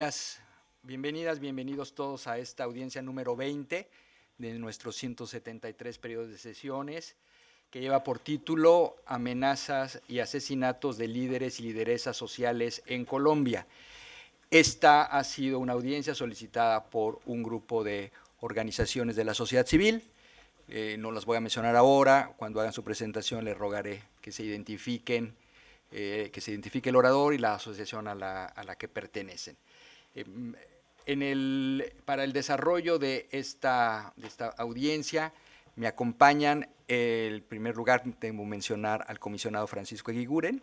Bienvenidas, bienvenidas, bienvenidos todos a esta audiencia número 20 de nuestros 173 periodos de sesiones, que lleva por título Amenazas y asesinatos de líderes y lideresas sociales en Colombia. Esta ha sido una audiencia solicitada por un grupo de organizaciones de la sociedad civil. Eh, no las voy a mencionar ahora, cuando hagan su presentación les rogaré que se identifiquen, eh, que se identifique el orador y la asociación a la que pertenecen. Em, para el desarrollo de esta, audiencia me acompañan, en primer lugar, tengo que mencionar al comisionado Francisco Eguiguren,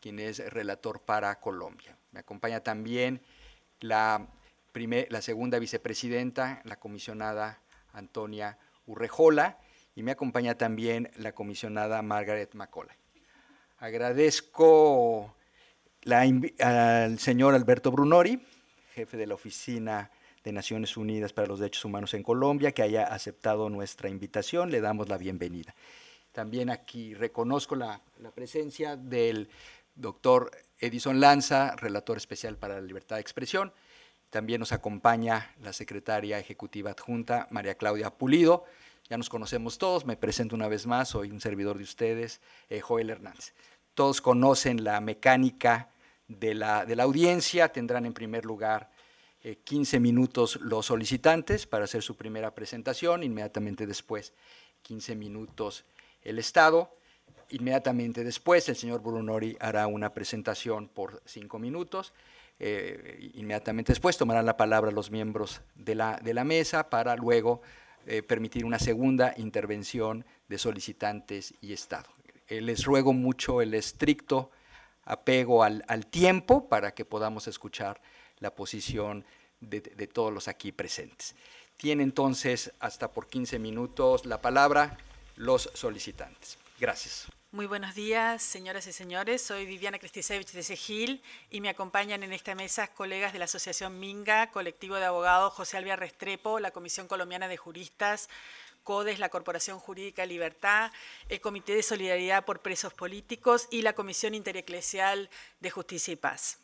quien es relator para Colombia. Me acompaña también la, segunda vicepresidenta, la comisionada Antonia Urrejola, y me acompaña también la comisionada Margaret Macola. Agradezco al señor Alberto Brunori, jefe de la oficina de Naciones Unidas para los Derechos Humanos en Colombia, que haya aceptado nuestra invitación. Le damos la bienvenida. También aquí reconozco la, presencia del doctor Edison Lanza, relator especial para la libertad de expresión. También nos acompaña la secretaria ejecutiva adjunta, María Claudia Pulido. Ya nos conocemos todos, me presento una vez más, soy un servidor de ustedes, eh, Joel Hernández. Todos conocen la mecánica de de la audiencia, tendrán en primer lugar 15 eh, minutos los solicitantes para hacer su primera presentación, inmediatamente después 15 minutos el Estado, inmediatamente después el señor Brunori hará una presentación por cinco minutos, eh, inmediatamente después tomarán la palabra los miembros de la, mesa para luego eh, permitir una segunda intervención de solicitantes y Estado. les ruego mucho el estricto apego al tiempo para que podamos escuchar la posición de, todos los aquí presentes. Tiene entonces hasta por 15 minutos la palabra los solicitantes. Gracias. Muy buenos días, señoras y señores. Soy Viviana Cristisevich de Segil y me acompañan en esta mesa colegas de la Asociación Minga, Colectivo de Abogados José Alvia Restrepo, la Comisión Colombiana de Juristas, CODES, la Corporación Jurídica Libertad, el Comité de Solidaridad por Presos Políticos y la Comisión Intereclesial de Justicia y Paz.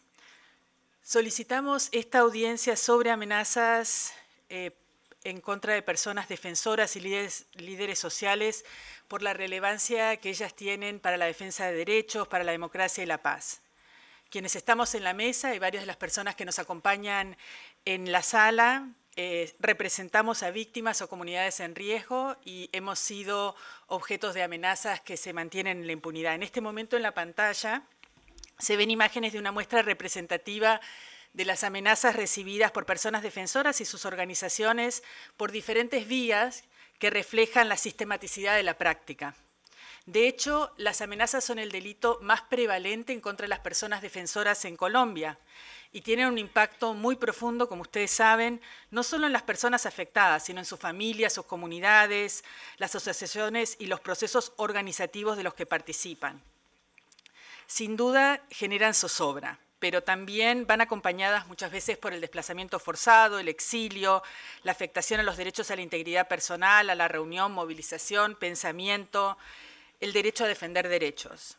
Solicitamos esta audiencia sobre amenazas eh, en contra de personas defensoras y líderes, sociales por la relevancia que ellas tienen para la defensa de derechos, para la democracia y la paz. Quienes estamos en la mesa y varias de las personas que nos acompañan en la sala, eh, representamos a víctimas o comunidades en riesgo y hemos sido objetos de amenazas que se mantienen en la impunidad. En este momento en la pantalla se ven imágenes de una muestra representativa de las amenazas recibidas por personas defensoras y sus organizaciones por diferentes vías que reflejan la sistematicidad de la práctica. De hecho, las amenazas son el delito más prevalente en contra de las personas defensoras en Colombia y tienen un impacto muy profundo, como ustedes saben, no solo en las personas afectadas, sino en sus familias, sus comunidades, las asociaciones y los procesos organizativos de los que participan sin duda generan zozobra pero también van acompañadas muchas veces por el desplazamiento forzado, el exilio, la afectación a los derechos a la integridad personal, a la reunión, movilización, pensamiento, el derecho a defender derechos.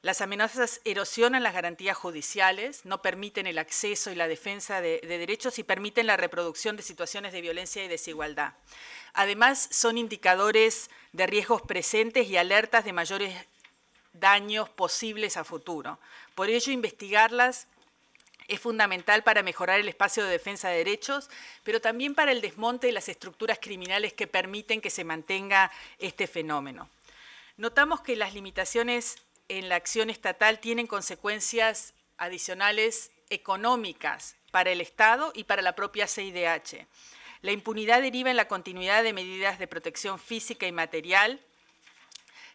Las amenazas erosionan las garantías judiciales, no permiten el acceso y la defensa de, de derechos y permiten la reproducción de situaciones de violencia y desigualdad. Además, son indicadores de riesgos presentes y alertas de mayores daños posibles a futuro. Por ello, investigarlas es fundamental para mejorar el espacio de defensa de derechos, pero también para el desmonte de las estructuras criminales que permiten que se mantenga este fenómeno. Notamos que las limitaciones en la acción estatal tienen consecuencias adicionales económicas para el Estado y para la propia CIDH. La impunidad deriva en la continuidad de medidas de protección física y material,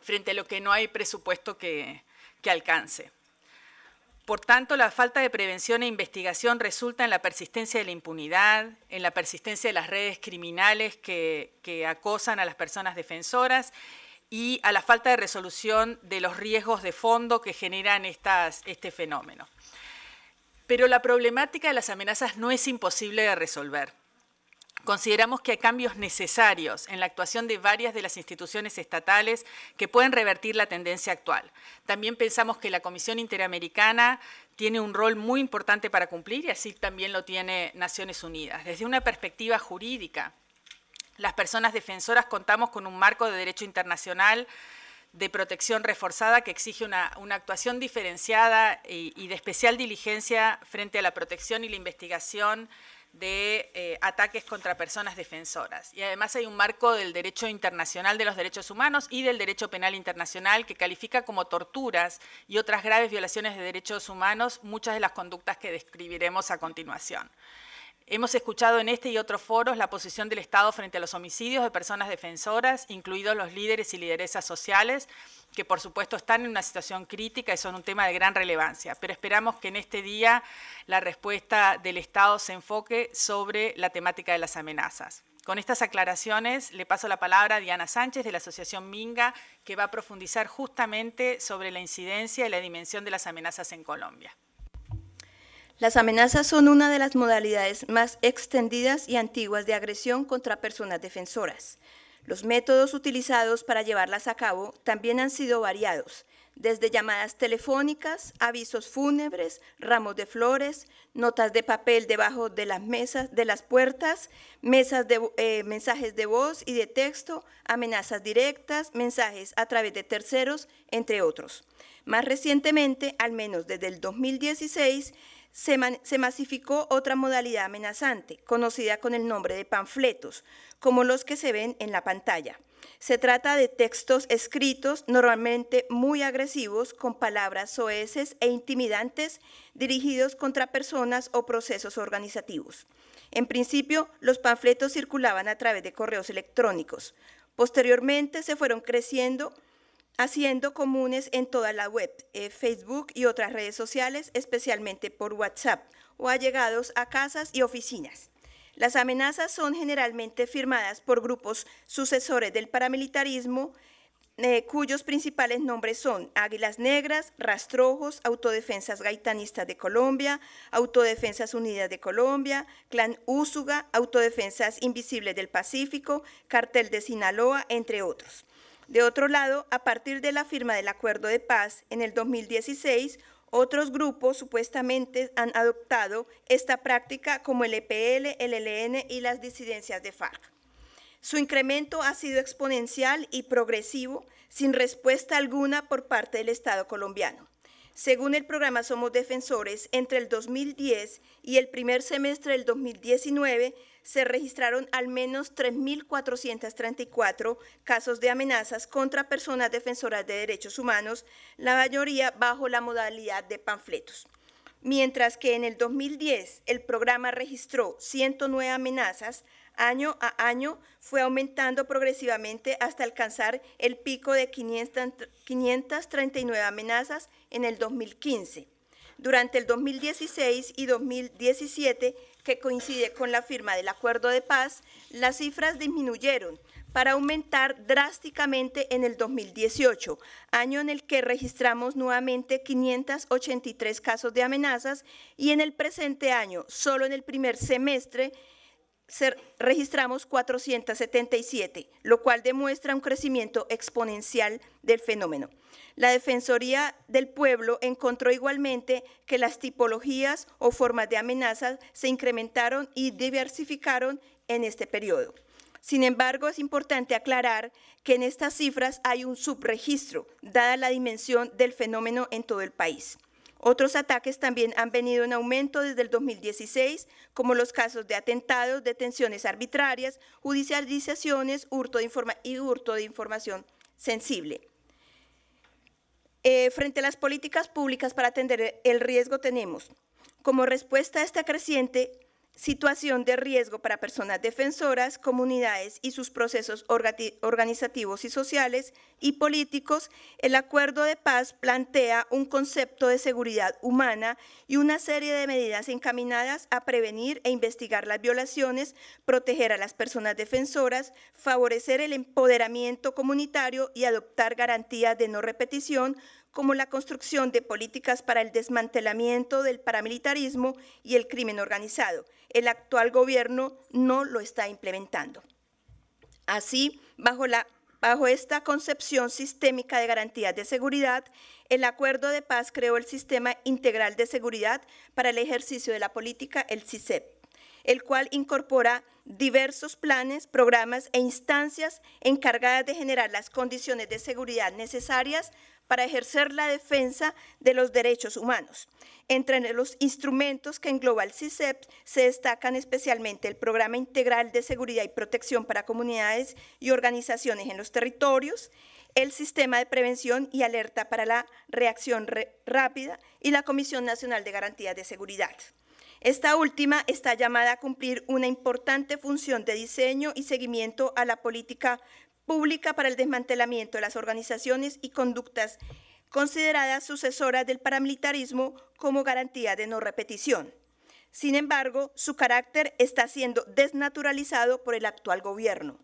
frente a lo que no hay presupuesto que, alcance. Por tanto, la falta de prevención e investigación resulta en la persistencia de la impunidad, en la persistencia de las redes criminales que, acosan a las personas defensoras y a la falta de resolución de los riesgos de fondo que generan este fenómeno. Pero la problemática de las amenazas no es imposible de resolver. Consideramos que hay cambios necesarios en la actuación de varias de las instituciones estatales que pueden revertir la tendencia actual. También pensamos que la Comisión Interamericana tiene un rol muy importante para cumplir y así también lo tiene Naciones Unidas. Desde una perspectiva jurídica, las personas defensoras contamos con un marco de derecho internacional de protección reforzada que exige una, actuación diferenciada y, y de especial diligencia frente a la protección y la investigación de eh, ataques contra personas defensoras. Y además hay un marco del derecho internacional de los derechos humanos y del derecho penal internacional que califica como torturas y otras graves violaciones de derechos humanos muchas de las conductas que describiremos a continuación. Hemos escuchado en este y otros foros la posición del Estado frente a los homicidios de personas defensoras, incluidos los líderes y lideresas sociales, que por supuesto están en una situación crítica y son un tema de gran relevancia. Pero esperamos que en este día la respuesta del Estado se enfoque sobre la temática de las amenazas. Con estas aclaraciones le paso la palabra a Diana Sánchez de la Asociación Minga, que va a profundizar justamente sobre la incidencia y la dimensión de las amenazas en Colombia. Las amenazas son una de las modalidades más extendidas y antiguas de agresión contra personas defensoras. Los métodos utilizados para llevarlas a cabo también han sido variados, desde llamadas telefónicas, avisos fúnebres, ramos de flores, notas de papel debajo de las mesas, de las puertas, eh, mensajes de voz y de texto, amenazas directas, mensajes a través de terceros, entre otros. Más recientemente, al menos desde el 2016, se, masificó otra modalidad amenazante, conocida con el nombre de panfletos, como los que se ven en la pantalla. Se trata de textos escritos normalmente muy agresivos, con palabras soeces e intimidantes, dirigidos contra personas o procesos organizativos. En principio, los panfletos circulaban a través de correos electrónicos. Posteriormente se fueron creciendo haciendo comunes en toda la web, eh, Facebook y otras redes sociales, especialmente por WhatsApp, o allegados a casas y oficinas. Las amenazas son generalmente firmadas por grupos sucesores del paramilitarismo, eh, cuyos principales nombres son Águilas Negras, Rastrojos, Autodefensas Gaitanistas de Colombia, Autodefensas Unidas de Colombia, Clan Úsuga, Autodefensas Invisibles del Pacífico, Cartel de Sinaloa, entre otros. De otro lado, a partir de la firma del acuerdo de paz en el 2016, otros grupos supuestamente han adoptado esta práctica como el EPL, el ELN y las disidencias de FARC. Su incremento ha sido exponencial y progresivo, sin respuesta alguna por parte del Estado colombiano. Según el programa Somos Defensores, entre el 2010 y el primer semestre del 2019 se registraron al menos 3.434 casos de amenazas contra personas defensoras de derechos humanos, la mayoría bajo la modalidad de panfletos. Mientras que en el 2010 el programa registró 109 amenazas, año a año fue aumentando progresivamente hasta alcanzar el pico de 539 amenazas en el 2015. Durante el 2016 y 2017 que coincide con la firma del acuerdo de paz, las cifras disminuyeron para aumentar drásticamente en el 2018, año en el que registramos nuevamente 583 casos de amenazas y en el presente año, solo en el primer semestre, registramos 477, lo cual demuestra un crecimiento exponencial del fenómeno. La Defensoría del Pueblo encontró igualmente que las tipologías o formas de amenazas se incrementaron y diversificaron en este periodo. Sin embargo, es importante aclarar que en estas cifras hay un subregistro, dada la dimensión del fenómeno en todo el país. Otros ataques también han venido en aumento desde el 2016, como los casos de atentados, detenciones arbitrarias, judicializaciones hurto de y hurto de información sensible. Eh, frente a las políticas públicas para atender el riesgo tenemos, como respuesta a esta creciente situación de riesgo para personas defensoras, comunidades y sus procesos organizativos y sociales y políticos, el acuerdo de paz plantea un concepto de seguridad humana y una serie de medidas encaminadas a prevenir e investigar las violaciones, proteger a las personas defensoras, favorecer el empoderamiento comunitario y adoptar garantías de no repetición como la construcción de políticas para el desmantelamiento del paramilitarismo y el crimen organizado. El actual gobierno no lo está implementando. Así, bajo, esta concepción sistémica de garantías de seguridad, el acuerdo de paz creó el Sistema Integral de Seguridad para el Ejercicio de la Política, el CISEP el cual incorpora diversos planes, programas e instancias encargadas de generar las condiciones de seguridad necesarias para ejercer la defensa de los derechos humanos. Entre los instrumentos que engloba el CISEP se destacan especialmente el Programa Integral de Seguridad y Protección para Comunidades y Organizaciones en los Territorios, el Sistema de Prevención y Alerta para la Reacción Rápida y la Comisión Nacional de Garantías de Seguridad. Esta última está llamada a cumplir una importante función de diseño y seguimiento a la política pública para el desmantelamiento de las organizaciones y conductas consideradas sucesoras del paramilitarismo como garantía de no repetición. Sin embargo, su carácter está siendo desnaturalizado por el actual gobierno.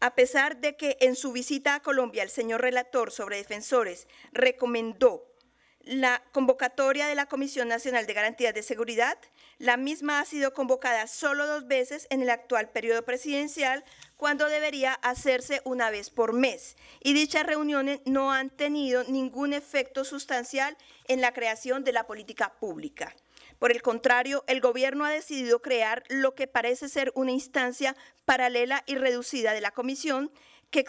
A pesar de que en su visita a Colombia el señor relator sobre defensores recomendó la convocatoria de la Comisión Nacional de Garantías de Seguridad, la misma ha sido convocada solo dos veces en el actual periodo presidencial, cuando debería hacerse una vez por mes, y dichas reuniones no han tenido ningún efecto sustancial en la creación de la política pública. Por el contrario, el gobierno ha decidido crear lo que parece ser una instancia paralela y reducida de la comisión que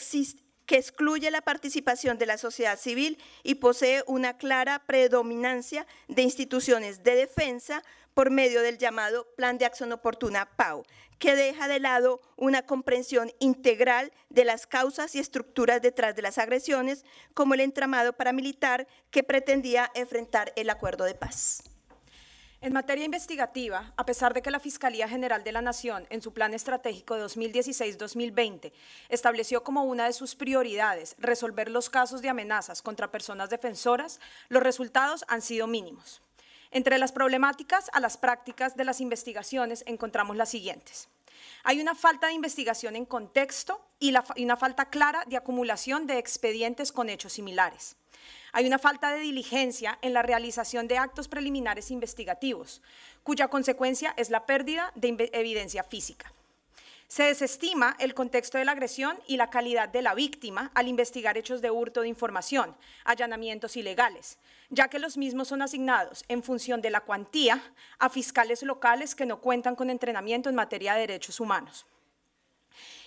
que excluye la participación de la sociedad civil y posee una clara predominancia de instituciones de defensa por medio del llamado Plan de Acción Oportuna PAO, que deja de lado una comprensión integral de las causas y estructuras detrás de las agresiones, como el entramado paramilitar que pretendía enfrentar el acuerdo de paz. En materia investigativa, a pesar de que la Fiscalía General de la Nación, en su Plan Estratégico 2016-2020, estableció como una de sus prioridades resolver los casos de amenazas contra personas defensoras, los resultados han sido mínimos. Entre las problemáticas a las prácticas de las investigaciones encontramos las siguientes. Hay una falta de investigación en contexto y, una falta clara de acumulación de expedientes con hechos similares. Hay una falta de diligencia en la realización de actos preliminares investigativos, cuya consecuencia es la pérdida de evidencia física. Se desestima el contexto de la agresión y la calidad de la víctima al investigar hechos de hurto de información, allanamientos ilegales, ya que los mismos son asignados en función de la cuantía a fiscales locales que no cuentan con entrenamiento en materia de derechos humanos.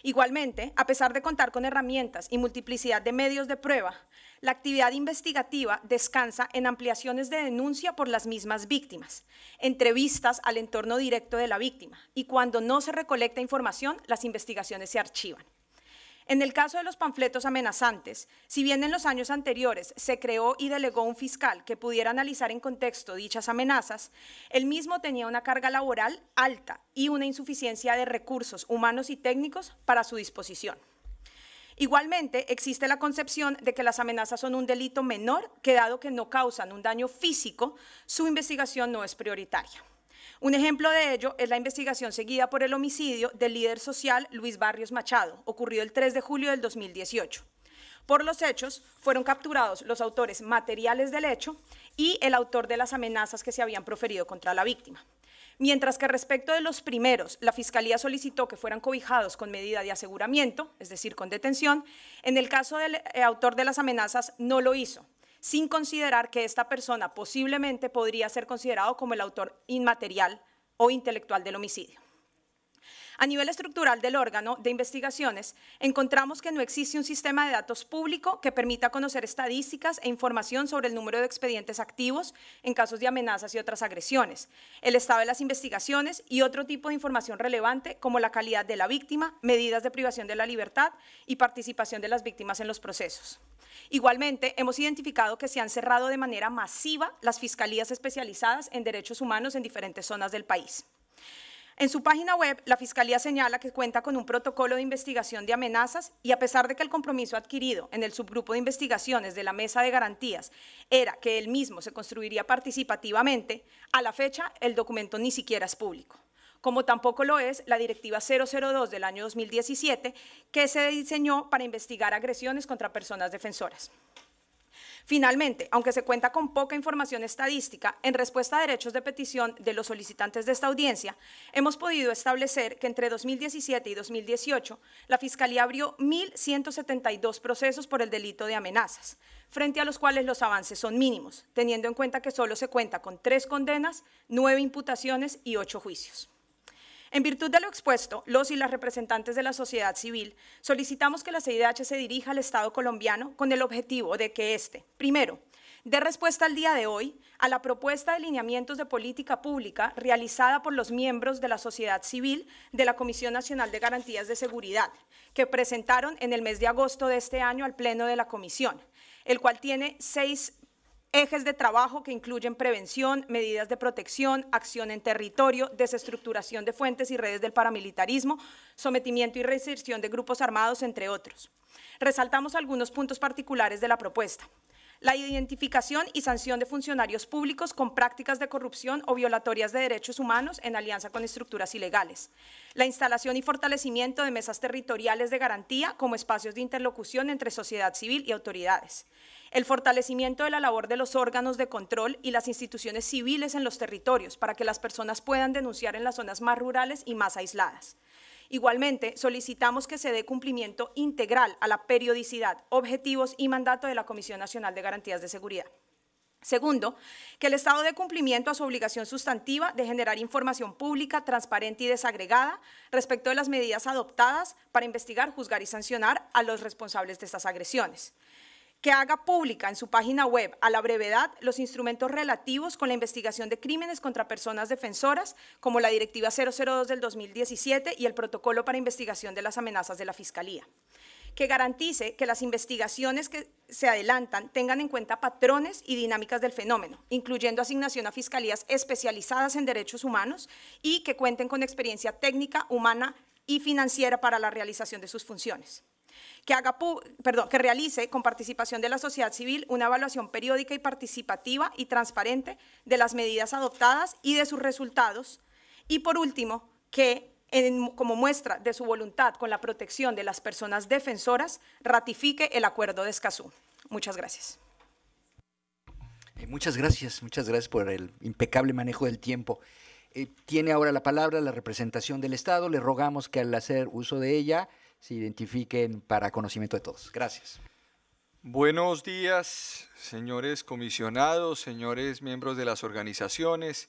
Igualmente, a pesar de contar con herramientas y multiplicidad de medios de prueba, la actividad investigativa descansa en ampliaciones de denuncia por las mismas víctimas, entrevistas al entorno directo de la víctima y cuando no se recolecta información, las investigaciones se archivan. En el caso de los panfletos amenazantes, si bien en los años anteriores se creó y delegó un fiscal que pudiera analizar en contexto dichas amenazas, el mismo tenía una carga laboral alta y una insuficiencia de recursos humanos y técnicos para su disposición. Igualmente, existe la concepción de que las amenazas son un delito menor, que dado que no causan un daño físico, su investigación no es prioritaria. Un ejemplo de ello es la investigación seguida por el homicidio del líder social Luis Barrios Machado, ocurrido el 3 de julio del 2018. Por los hechos fueron capturados los autores materiales del hecho y el autor de las amenazas que se habían proferido contra la víctima. Mientras que respecto de los primeros, la Fiscalía solicitó que fueran cobijados con medida de aseguramiento, es decir, con detención, en el caso del eh, autor de las amenazas no lo hizo, sin considerar que esta persona posiblemente podría ser considerado como el autor inmaterial o intelectual del homicidio. A nivel estructural del órgano de investigaciones, encontramos que no existe un sistema de datos público que permita conocer estadísticas e información sobre el número de expedientes activos en casos de amenazas y otras agresiones, el estado de las investigaciones y otro tipo de información relevante como la calidad de la víctima, medidas de privación de la libertad y participación de las víctimas en los procesos. Igualmente, hemos identificado que se han cerrado de manera masiva las fiscalías especializadas en derechos humanos en diferentes zonas del país. En su página web, la Fiscalía señala que cuenta con un protocolo de investigación de amenazas y a pesar de que el compromiso adquirido en el subgrupo de investigaciones de la Mesa de Garantías era que él mismo se construiría participativamente, a la fecha el documento ni siquiera es público como tampoco lo es la Directiva 002 del año 2017, que se diseñó para investigar agresiones contra personas defensoras. Finalmente, aunque se cuenta con poca información estadística, en respuesta a derechos de petición de los solicitantes de esta audiencia, hemos podido establecer que entre 2017 y 2018 la Fiscalía abrió 1.172 procesos por el delito de amenazas, frente a los cuales los avances son mínimos, teniendo en cuenta que solo se cuenta con tres condenas, nueve imputaciones y ocho juicios. En virtud de lo expuesto, los y las representantes de la sociedad civil solicitamos que la CIDH se dirija al Estado colombiano con el objetivo de que éste, primero, dé respuesta al día de hoy a la propuesta de lineamientos de política pública realizada por los miembros de la sociedad civil de la Comisión Nacional de Garantías de Seguridad, que presentaron en el mes de agosto de este año al Pleno de la Comisión, el cual tiene seis Ejes de trabajo que incluyen prevención, medidas de protección, acción en territorio, desestructuración de fuentes y redes del paramilitarismo, sometimiento y reinserción de grupos armados, entre otros. Resaltamos algunos puntos particulares de la propuesta. La identificación y sanción de funcionarios públicos con prácticas de corrupción o violatorias de derechos humanos en alianza con estructuras ilegales. La instalación y fortalecimiento de mesas territoriales de garantía como espacios de interlocución entre sociedad civil y autoridades el fortalecimiento de la labor de los órganos de control y las instituciones civiles en los territorios para que las personas puedan denunciar en las zonas más rurales y más aisladas. Igualmente, solicitamos que se dé cumplimiento integral a la periodicidad, objetivos y mandato de la Comisión Nacional de Garantías de Seguridad. Segundo, que el Estado dé cumplimiento a su obligación sustantiva de generar información pública, transparente y desagregada respecto de las medidas adoptadas para investigar, juzgar y sancionar a los responsables de estas agresiones que haga pública en su página web a la brevedad los instrumentos relativos con la investigación de crímenes contra personas defensoras, como la Directiva 002 del 2017 y el Protocolo para Investigación de las Amenazas de la Fiscalía que garantice que las investigaciones que se adelantan tengan en cuenta patrones y dinámicas del fenómeno, incluyendo asignación a fiscalías especializadas en derechos humanos y que cuenten con experiencia técnica, humana y financiera para la realización de sus funciones que, haga, que realice con participación de la sociedad civil una evaluación periódica y participativa y transparente de las medidas adoptadas y de sus resultados. Y por último, que como muestra de su voluntad con la protección de las personas defensoras, ratifique el acuerdo de Escazú. Muchas gracias. Eh, muchas gracias, muchas gracias por el impecable manejo del tiempo. Eh, tiene ahora la palabra la representación del Estado. Le rogamos que al hacer uso de ella se identifiquen para conocimiento de todos. Gracias. Buenos días, señores comisionados, señores miembros de las organizaciones,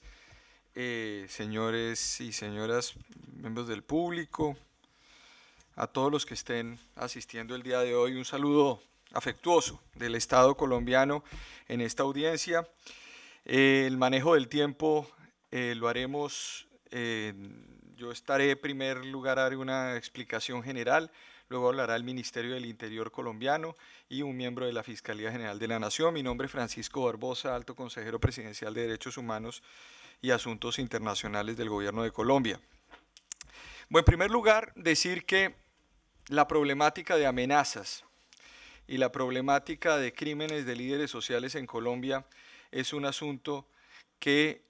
eh, señores y señoras miembros del público, a todos los que estén asistiendo el día de hoy, un saludo afectuoso del Estado colombiano en esta audiencia. el manejo del tiempo eh, lo haremos yo estaré en primer lugar a dar una explicación general, luego hablará el Ministerio del Interior colombiano y un miembro de la Fiscalía General de la Nación. Mi nombre es Francisco Barbosa, alto consejero presidencial de Derechos Humanos y Asuntos Internacionales del Gobierno de Colombia. Bueno, en primer lugar, decir que la problemática de amenazas y la problemática de crímenes de líderes sociales en Colombia es un asunto que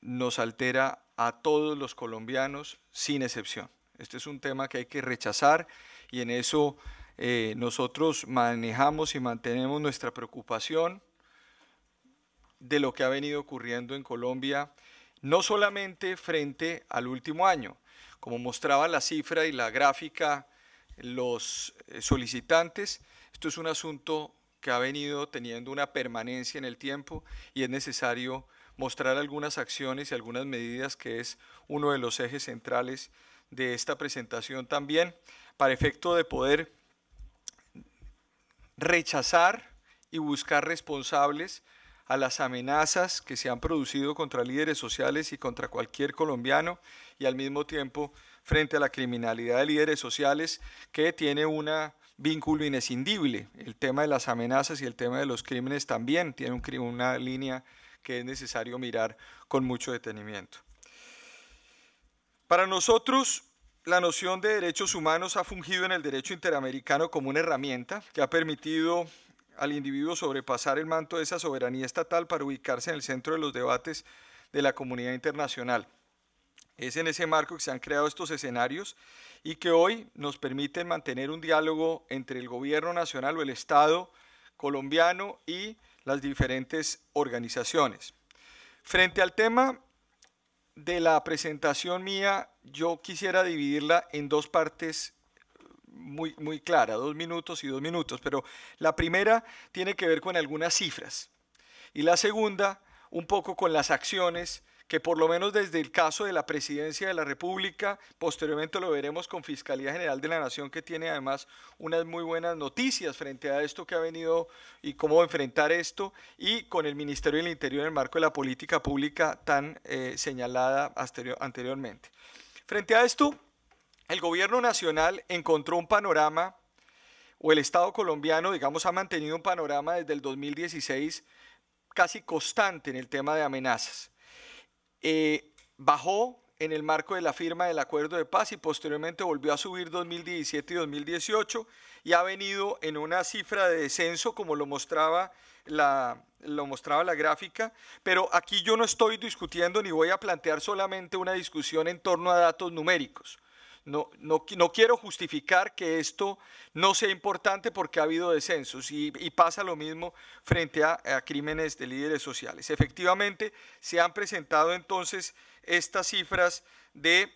nos altera a todos los colombianos sin excepción. Este es un tema que hay que rechazar y en eso eh, nosotros manejamos y mantenemos nuestra preocupación de lo que ha venido ocurriendo en Colombia, no solamente frente al último año, como mostraba la cifra y la gráfica los eh, solicitantes, esto es un asunto que ha venido teniendo una permanencia en el tiempo y es necesario mostrar algunas acciones y algunas medidas que es uno de los ejes centrales de esta presentación también, para efecto de poder rechazar y buscar responsables a las amenazas que se han producido contra líderes sociales y contra cualquier colombiano y al mismo tiempo frente a la criminalidad de líderes sociales que tiene un vínculo inescindible. El tema de las amenazas y el tema de los crímenes también tiene una línea que es necesario mirar con mucho detenimiento. Para nosotros, la noción de derechos humanos ha fungido en el derecho interamericano como una herramienta que ha permitido al individuo sobrepasar el manto de esa soberanía estatal para ubicarse en el centro de los debates de la comunidad internacional. Es en ese marco que se han creado estos escenarios y que hoy nos permiten mantener un diálogo entre el gobierno nacional o el Estado colombiano y las diferentes organizaciones. Frente al tema de la presentación mía, yo quisiera dividirla en dos partes eh, muy, muy clara, dos minutos y dos minutos, pero la primera tiene que ver con algunas cifras y la segunda un poco con las acciones que por lo menos desde el caso de la presidencia de la República, posteriormente lo veremos con Fiscalía General de la Nación, que tiene además unas muy buenas noticias frente a esto que ha venido y cómo enfrentar esto, y con el Ministerio del Interior en el marco de la política pública tan eh, señalada anteriormente. Frente a esto, el gobierno nacional encontró un panorama, o el Estado colombiano, digamos, ha mantenido un panorama desde el 2016 casi constante en el tema de amenazas. Eh, bajó en el marco de la firma del acuerdo de paz y posteriormente volvió a subir 2017 y 2018 y ha venido en una cifra de descenso como lo mostraba la gráfica, pero aquí yo no estoy discutiendo ni voy a plantear solamente una discusión en torno a datos numéricos no, no, quiero justificar que esto no sea importante porque ha habido descensos y, pasa lo mismo frente a, crímenes de líderes sociales. Efectivamente, se han presentado entonces estas cifras de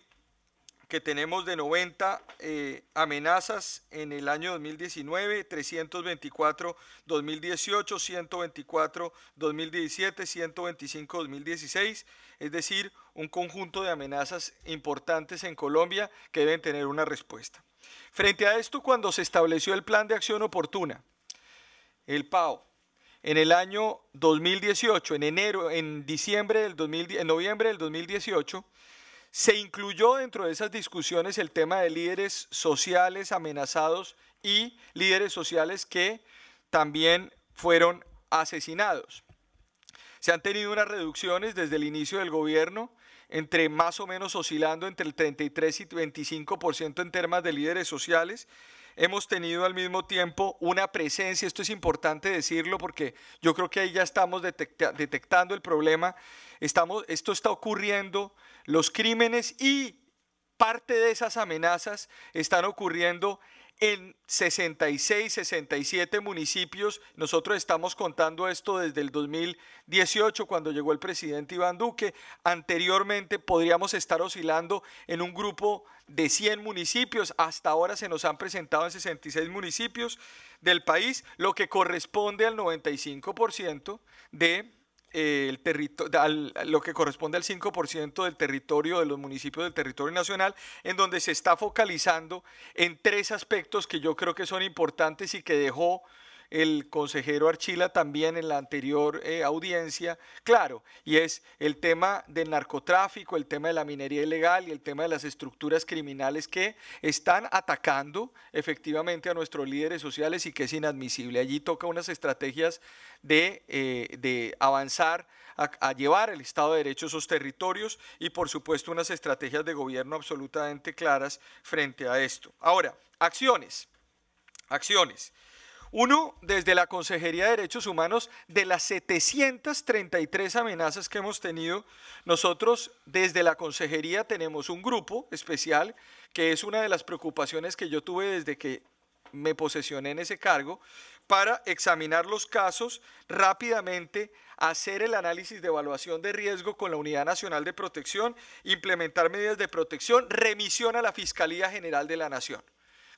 que tenemos de 90 eh, amenazas en el año 2019, 324 2018, 124 2017, 125 2016, es decir, un conjunto de amenazas importantes en Colombia que deben tener una respuesta. Frente a esto, cuando se estableció el Plan de Acción Oportuna, el PAO, en el año 2018, en enero, en diciembre del en noviembre del 2018, se incluyó dentro de esas discusiones el tema de líderes sociales amenazados y líderes sociales que también fueron asesinados. Se han tenido unas reducciones desde el inicio del gobierno, entre más o menos oscilando entre el 33 y 25% en términos de líderes sociales hemos tenido al mismo tiempo una presencia, esto es importante decirlo porque yo creo que ahí ya estamos detectando el problema, estamos, esto está ocurriendo, los crímenes y parte de esas amenazas están ocurriendo en 66, 67 municipios. Nosotros estamos contando esto desde el 2018, cuando llegó el presidente Iván Duque. Anteriormente podríamos estar oscilando en un grupo de 100 municipios. Hasta ahora se nos han presentado en 66 municipios del país, lo que corresponde al 95% de eh, el lo que corresponde al 5% del territorio de los municipios del territorio nacional, en donde se está focalizando en tres aspectos que yo creo que son importantes y que dejó el consejero Archila también en la anterior eh, audiencia, claro, y es el tema del narcotráfico, el tema de la minería ilegal y el tema de las estructuras criminales que están atacando efectivamente a nuestros líderes sociales y que es inadmisible. Allí toca unas estrategias de, eh, de avanzar a, llevar el Estado de Derecho a esos territorios y por supuesto unas estrategias de gobierno absolutamente claras frente a esto. Ahora, acciones, acciones. Uno, desde la Consejería de Derechos Humanos, de las 733 amenazas que hemos tenido, nosotros desde la Consejería tenemos un grupo especial, que es una de las preocupaciones que yo tuve desde que me posesioné en ese cargo, para examinar los casos rápidamente, hacer el análisis de evaluación de riesgo con la Unidad Nacional de Protección, implementar medidas de protección, remisión a la Fiscalía General de la Nación.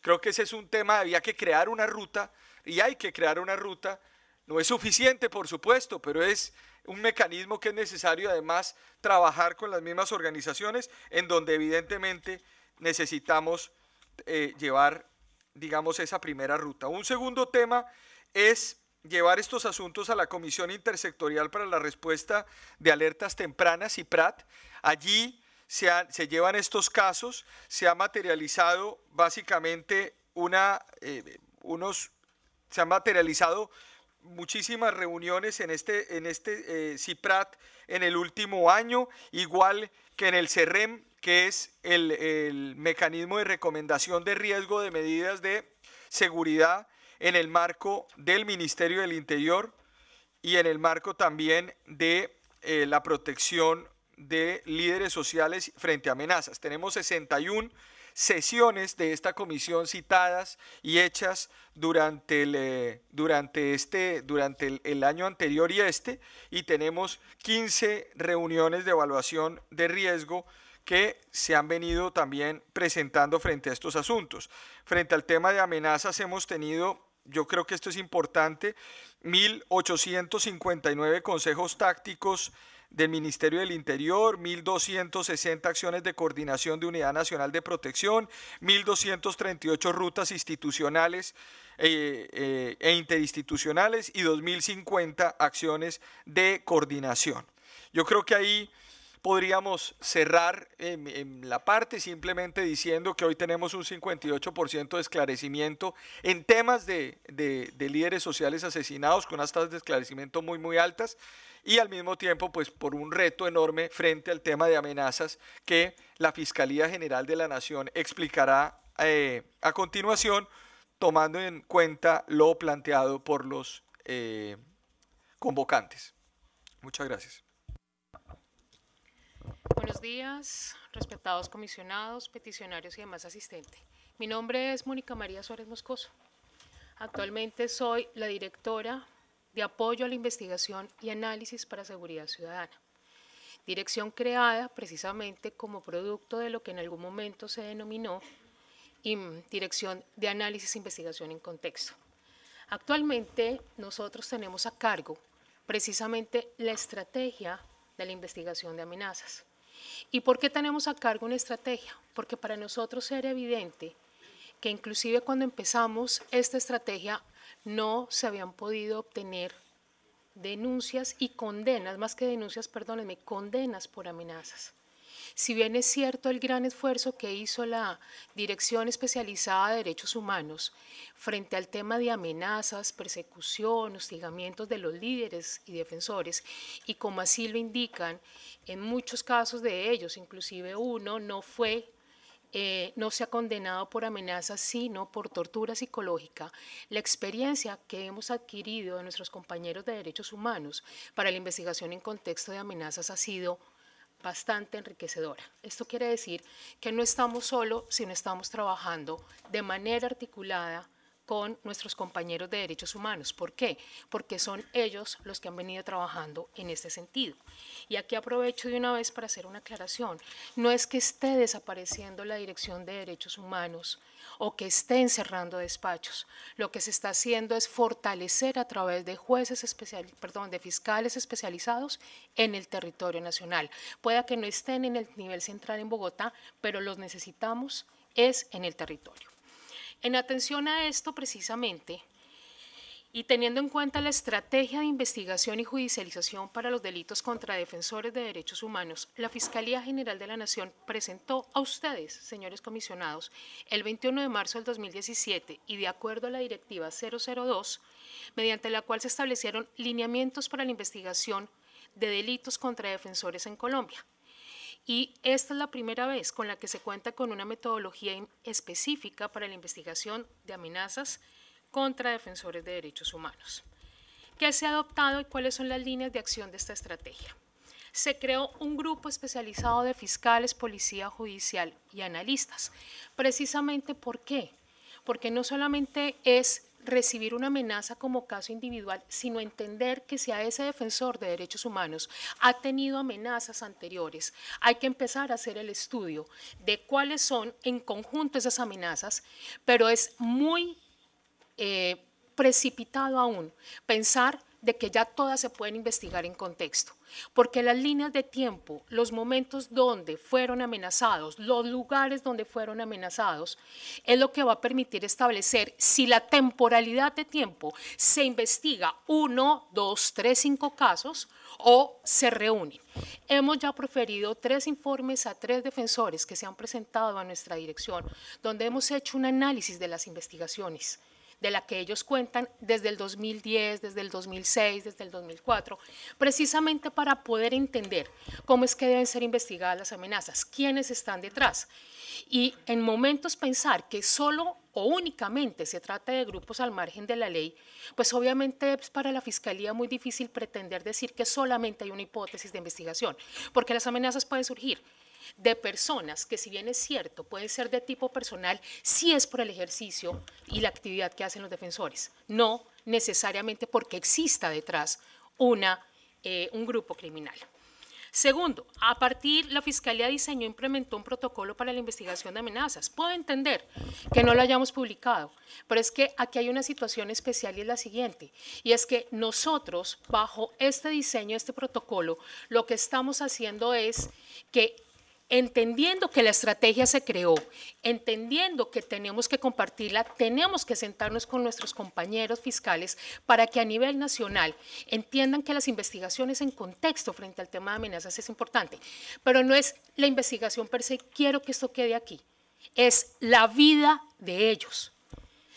Creo que ese es un tema, había que crear una ruta y hay que crear una ruta. No es suficiente, por supuesto, pero es un mecanismo que es necesario además trabajar con las mismas organizaciones en donde evidentemente necesitamos eh, llevar, digamos, esa primera ruta. Un segundo tema es llevar estos asuntos a la Comisión Intersectorial para la Respuesta de Alertas Tempranas, Prat Allí se, se llevan estos casos, se ha materializado básicamente una, eh, unos se han materializado muchísimas reuniones en este, en este eh, CIPRAT en el último año, igual que en el CEREM, que es el, mecanismo de recomendación de riesgo de medidas de seguridad en el marco del Ministerio del Interior y en el marco también de eh, la protección de líderes sociales frente a amenazas. Tenemos 61 sesiones de esta comisión citadas y hechas durante el, eh, durante este, durante año anterior y este, y tenemos 15 reuniones de evaluación de riesgo que se han venido también presentando frente a estos asuntos. Frente al tema de amenazas hemos tenido yo creo que esto es importante, 1.859 consejos tácticos del Ministerio del Interior, 1.260 acciones de coordinación de Unidad Nacional de Protección, 1.238 rutas institucionales eh, eh, e interinstitucionales y 2.050 acciones de coordinación. Yo creo que ahí podríamos cerrar en, la parte simplemente diciendo que hoy tenemos un 58% de esclarecimiento en temas de, de líderes sociales asesinados, con unas tasas de esclarecimiento muy, muy altas y al mismo tiempo pues por un reto enorme frente al tema de amenazas que la Fiscalía General de la Nación explicará eh, a continuación tomando en cuenta lo planteado por los eh, convocantes. Muchas gracias. Buenos días, respetados comisionados, peticionarios y demás asistentes. Mi nombre es Mónica María Suárez Moscoso. Actualmente soy la directora de apoyo a la investigación y análisis para seguridad ciudadana. Dirección creada precisamente como producto de lo que en algún momento se denominó mm, Dirección de Análisis e Investigación en Contexto. Actualmente nosotros tenemos a cargo precisamente la estrategia de la investigación de amenazas. ¿Y por qué tenemos a cargo una estrategia? Porque para nosotros era evidente que inclusive cuando empezamos esta estrategia no se habían podido obtener denuncias y condenas, más que denuncias, perdónenme, condenas por amenazas. Si bien es cierto el gran esfuerzo que hizo la Dirección Especializada de Derechos Humanos frente al tema de amenazas, persecución, hostigamientos de los líderes y defensores, y como así lo indican, en muchos casos de ellos, inclusive uno no fue eh, no se ha condenado por amenazas, sino por tortura psicológica, la experiencia que hemos adquirido de nuestros compañeros de derechos humanos para la investigación en contexto de amenazas ha sido bastante enriquecedora. Esto quiere decir que no estamos solo, sino estamos trabajando de manera articulada con nuestros compañeros de derechos humanos. ¿Por qué? Porque son ellos los que han venido trabajando en este sentido. Y aquí aprovecho de una vez para hacer una aclaración. No es que esté desapareciendo la Dirección de Derechos Humanos o que estén cerrando despachos. Lo que se está haciendo es fortalecer a través de jueces especial, perdón, de fiscales especializados en el territorio nacional. Pueda que no estén en el nivel central en Bogotá, pero los necesitamos es en el territorio. En atención a esto precisamente, y teniendo en cuenta la estrategia de investigación y judicialización para los delitos contra defensores de derechos humanos, la Fiscalía General de la Nación presentó a ustedes, señores comisionados, el 21 de marzo del 2017 y de acuerdo a la Directiva 002, mediante la cual se establecieron lineamientos para la investigación de delitos contra defensores en Colombia. Y esta es la primera vez con la que se cuenta con una metodología específica para la investigación de amenazas contra defensores de derechos humanos. ¿Qué se ha adoptado y cuáles son las líneas de acción de esta estrategia? se creó un grupo especializado de fiscales, policía judicial y analistas. Precisamente por qué? Porque no solamente es recibir una amenaza como caso individual, sino entender que si a ese defensor de derechos humanos ha tenido amenazas anteriores, hay que empezar a hacer el estudio de cuáles son en conjunto esas amenazas, pero es muy eh, precipitado aún pensar de que ya todas se pueden investigar en contexto, porque las líneas de tiempo, los momentos donde fueron amenazados, los lugares donde fueron amenazados, es lo que va a permitir establecer si la temporalidad de tiempo se investiga uno, dos, tres, cinco casos o se reúnen. Hemos ya proferido tres informes a tres defensores que se han presentado a nuestra dirección, donde hemos hecho un análisis de las investigaciones de la que ellos cuentan desde el 2010, desde el 2006, desde el 2004, precisamente para poder entender cómo es que deben ser investigadas las amenazas, quiénes están detrás. Y en momentos pensar que solo o únicamente se trata de grupos al margen de la ley, pues obviamente es para la Fiscalía muy difícil pretender decir que solamente hay una hipótesis de investigación, porque las amenazas pueden surgir de personas que si bien es cierto, puede ser de tipo personal, si es por el ejercicio y la actividad que hacen los defensores, no necesariamente porque exista detrás una, eh, un grupo criminal. Segundo, a partir la Fiscalía diseñó e implementó un protocolo para la investigación de amenazas. Puedo entender que no lo hayamos publicado, pero es que aquí hay una situación especial y es la siguiente, y es que nosotros bajo este diseño, este protocolo, lo que estamos haciendo es que entendiendo que la estrategia se creó, entendiendo que tenemos que compartirla, tenemos que sentarnos con nuestros compañeros fiscales para que a nivel nacional entiendan que las investigaciones en contexto frente al tema de amenazas es importante, pero no es la investigación per se, quiero que esto quede aquí, es la vida de ellos.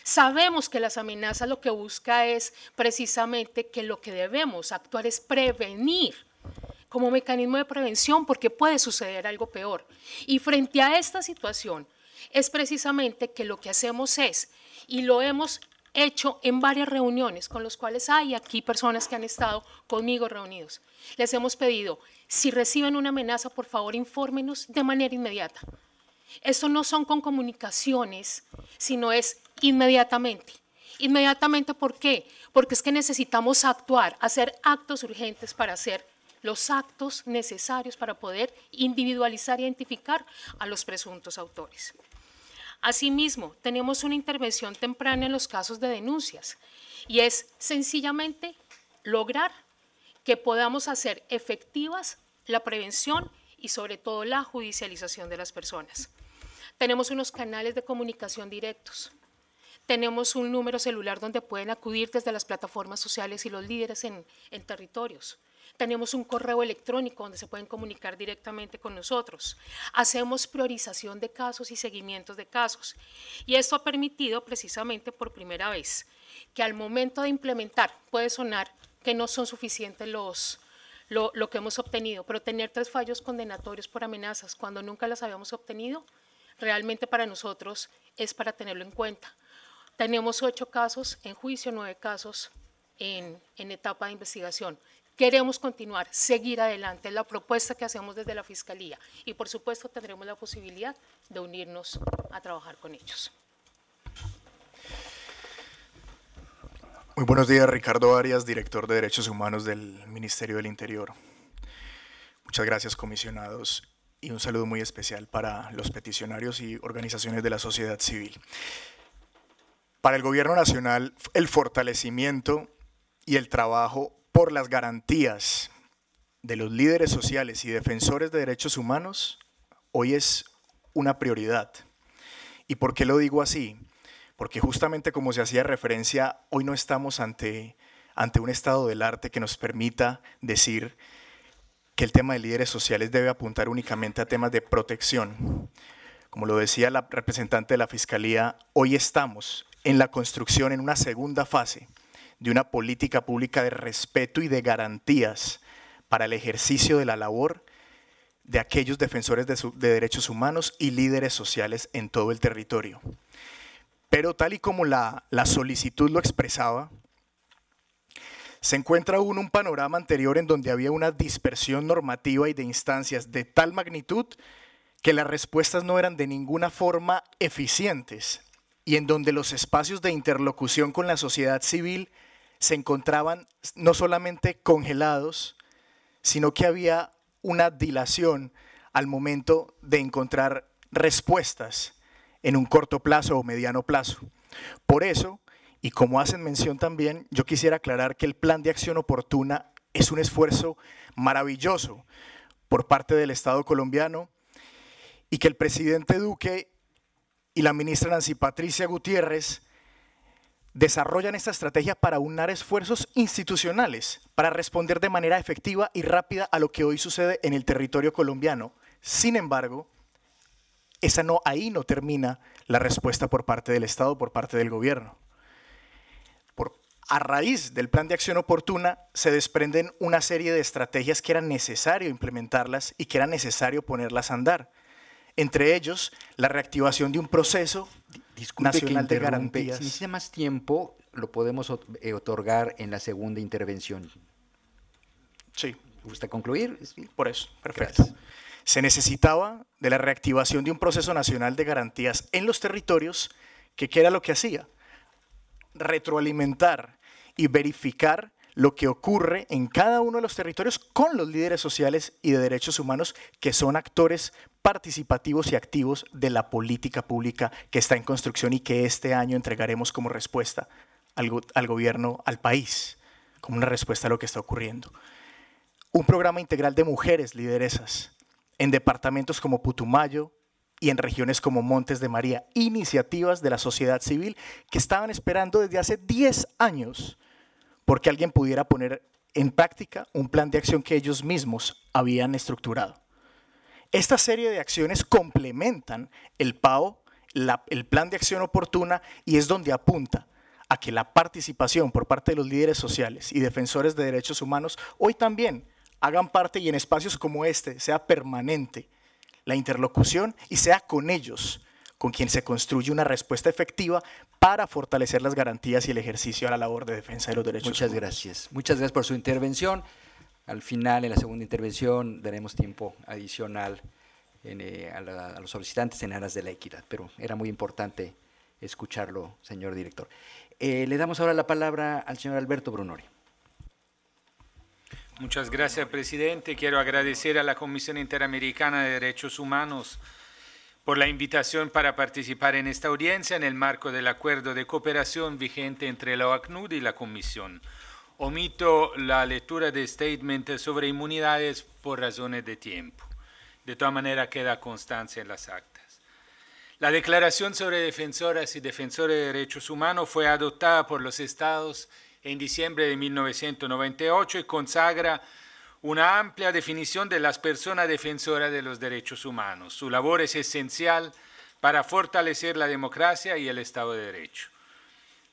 Sabemos que las amenazas lo que busca es precisamente que lo que debemos actuar es prevenir, como mecanismo de prevención porque puede suceder algo peor. Y frente a esta situación es precisamente que lo que hacemos es, y lo hemos hecho en varias reuniones con los cuales hay aquí personas que han estado conmigo reunidos. Les hemos pedido, si reciben una amenaza, por favor, infórmenos de manera inmediata. Esto no son con comunicaciones, sino es inmediatamente. Inmediatamente, ¿por qué? Porque es que necesitamos actuar, hacer actos urgentes para hacer los actos necesarios para poder individualizar e identificar a los presuntos autores. Asimismo, tenemos una intervención temprana en los casos de denuncias y es sencillamente lograr que podamos hacer efectivas la prevención y sobre todo la judicialización de las personas. Tenemos unos canales de comunicación directos. Tenemos un número celular donde pueden acudir desde las plataformas sociales y los líderes en, en territorios. Tenemos un correo electrónico donde se pueden comunicar directamente con nosotros. Hacemos priorización de casos y seguimientos de casos. Y esto ha permitido precisamente por primera vez que al momento de implementar puede sonar que no son suficientes los, lo, lo, que hemos obtenido, pero tener tres fallos condenatorios por amenazas cuando nunca las habíamos obtenido, realmente para nosotros es para tenerlo en cuenta. Tenemos ocho casos en juicio, nueve casos en, en etapa de investigación. Queremos continuar, seguir adelante, la propuesta que hacemos desde la Fiscalía y por supuesto tendremos la posibilidad de unirnos a trabajar con ellos. Muy buenos días, Ricardo Arias, director de Derechos Humanos del Ministerio del Interior. Muchas gracias, comisionados, y un saludo muy especial para los peticionarios y organizaciones de la sociedad civil. Para el Gobierno Nacional, el fortalecimiento y el trabajo por las garantías de los líderes sociales y defensores de derechos humanos hoy es una prioridad. ¿Y por qué lo digo así? Porque justamente como se hacía referencia, hoy no estamos ante, ante un estado del arte que nos permita decir que el tema de líderes sociales debe apuntar únicamente a temas de protección. Como lo decía la representante de la Fiscalía, hoy estamos en la construcción, en una segunda fase, de una política pública de respeto y de garantías para el ejercicio de la labor de aquellos defensores de, derechos humanos y líderes sociales en todo el territorio. Pero tal y como la, la solicitud lo expresaba, se encuentra aún un panorama anterior en donde había una dispersión normativa y de instancias de tal magnitud que las respuestas no eran de ninguna forma eficientes y en donde los espacios de interlocución con la sociedad civil se encontraban no solamente congelados, sino que había una dilación al momento de encontrar respuestas en un corto plazo o mediano plazo. Por eso, y como hacen mención también, yo quisiera aclarar que el plan de acción oportuna es un esfuerzo maravilloso por parte del Estado colombiano y que el presidente Duque y la ministra Nancy Patricia Gutiérrez desarrollan esta estrategia para unir esfuerzos institucionales para responder de manera efectiva y rápida a lo que hoy sucede en el territorio colombiano. Sin embargo, esa no, ahí no termina la respuesta por parte del Estado, por parte del gobierno. Por, a raíz del plan de acción oportuna se desprenden una serie de estrategias que era necesario implementarlas y que era necesario ponerlas a andar. Entre ellos, la reactivación de un proceso Nacional si necesita más tiempo, lo podemos eh, otorgar en la segunda intervención. Sí. ¿Gusta concluir? Por eso, perfecto. Se necesitaba de la reactivación de un proceso nacional de garantías en los territorios, que, era lo que hacía? Retroalimentar y verificar lo que ocurre en cada uno de los territorios con los líderes sociales y de derechos humanos que son actores participativos y activos de la política pública que está en construcción y que este año entregaremos como respuesta al, gobierno, al país, como una respuesta a lo que está ocurriendo. Un programa integral de mujeres lideresas en departamentos como Putumayo, y en regiones como Montes de María, iniciativas de la sociedad civil que estaban esperando desde hace 10 años porque alguien pudiera poner en práctica un plan de acción que ellos mismos habían estructurado. Esta serie de acciones complementan el PAO, el plan de acción oportuna, y es donde apunta a que la participación por parte de los líderes sociales y defensores de derechos humanos hoy también hagan parte y en espacios como este sea permanente la interlocución y sea con ellos con quien se construye una respuesta efectiva para fortalecer las garantías y el ejercicio a la labor de defensa de los derechos Muchas gracias. Muchas gracias por su intervención. Al final, en la segunda intervención, daremos tiempo adicional eh, a, los solicitantes en aras de la equidad, pero era muy importante escucharlo, señor director. Eh, le damos ahora la palabra al señor Alberto Brunori. Muchas gracias, presidente. Quiero agradecer a la Comisión Interamericana de Derechos Humanos por la invitación para participar en esta audiencia en el marco del acuerdo de cooperación vigente entre la OACNUD y la Comisión. Omito la lectura de statement sobre inmunidades por razones de tiempo. De todas maneras, queda constancia en las actas. La Declaración sobre Defensoras y Defensores de Derechos Humanos fue adoptada por los Estados en diciembre de 1998 y consagra una amplia definición de las personas defensoras de los derechos humanos. Su labor es esencial para fortalecer la democracia y el Estado de Derecho.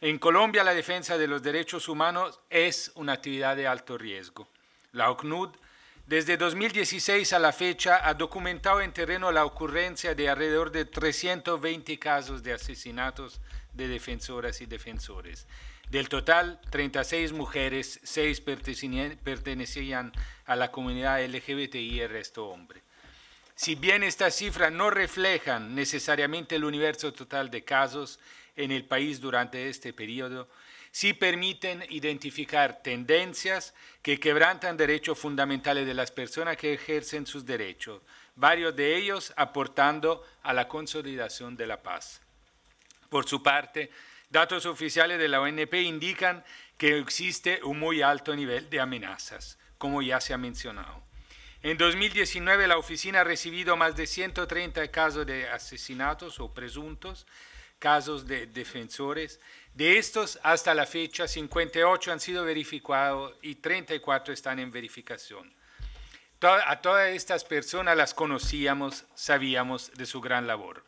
En Colombia la defensa de los derechos humanos es una actividad de alto riesgo. La OCNUD desde 2016 a la fecha ha documentado en terreno la ocurrencia de alrededor de 320 casos de asesinatos de defensoras y defensores. Del total, 36 mujeres, 6 pertenecían a la comunidad LGBTI y el resto hombres. Si bien estas cifras no reflejan necesariamente el universo total de casos en el país durante este periodo, sí permiten identificar tendencias que quebrantan derechos fundamentales de las personas que ejercen sus derechos, varios de ellos aportando a la consolidación de la paz. Por su parte, Datos oficiales de la ONP indican que existe un muy alto nivel de amenazas, como ya se ha mencionado. En 2019 la oficina ha recibido más de 130 casos de asesinatos o presuntos casos de defensores. De estos, hasta la fecha, 58 han sido verificados y 34 están en verificación. A todas estas personas las conocíamos, sabíamos de su gran labor.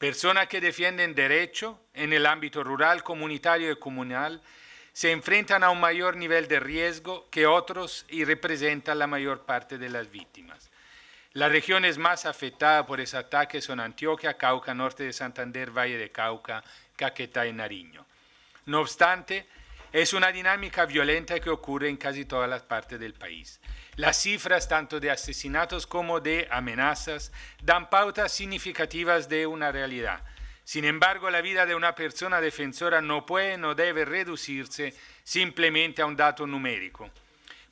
Personas que defienden derecho en el ámbito rural, comunitario y comunal se enfrentan a un mayor nivel de riesgo que otros y representan la mayor parte de las víctimas. Las regiones más afectadas por ese ataque son Antioquia, Cauca, Norte de Santander, Valle de Cauca, Caquetá y Nariño. No obstante, es una dinámica violenta que ocurre en casi todas las partes del país. Las cifras tanto de asesinatos como de amenazas dan pautas significativas de una realidad. Sin embargo, la vida de una persona defensora no puede, no debe reducirse simplemente a un dato numérico.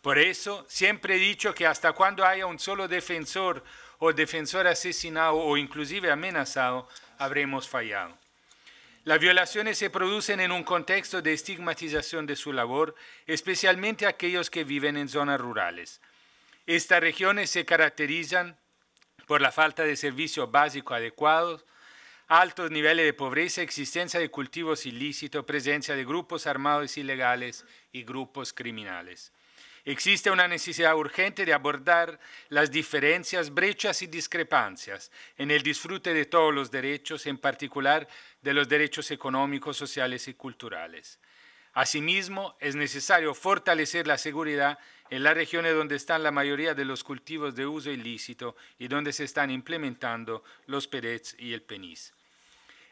Por eso, siempre he dicho que hasta cuando haya un solo defensor o defensor asesinado o inclusive amenazado, habremos fallado. Las violaciones se producen en un contexto de estigmatización de su labor, especialmente aquellos que viven en zonas rurales. Estas regiones se caracterizan por la falta de servicios básicos adecuados, altos niveles de pobreza, existencia de cultivos ilícitos, presencia de grupos armados ilegales y grupos criminales. Existe una necesidad urgente de abordar las diferencias, brechas y discrepancias en el disfrute de todos los derechos, en particular de los derechos económicos, sociales y culturales. Asimismo, es necesario fortalecer la seguridad en las regiones donde están la mayoría de los cultivos de uso ilícito y donde se están implementando los PERETS y el PENIS.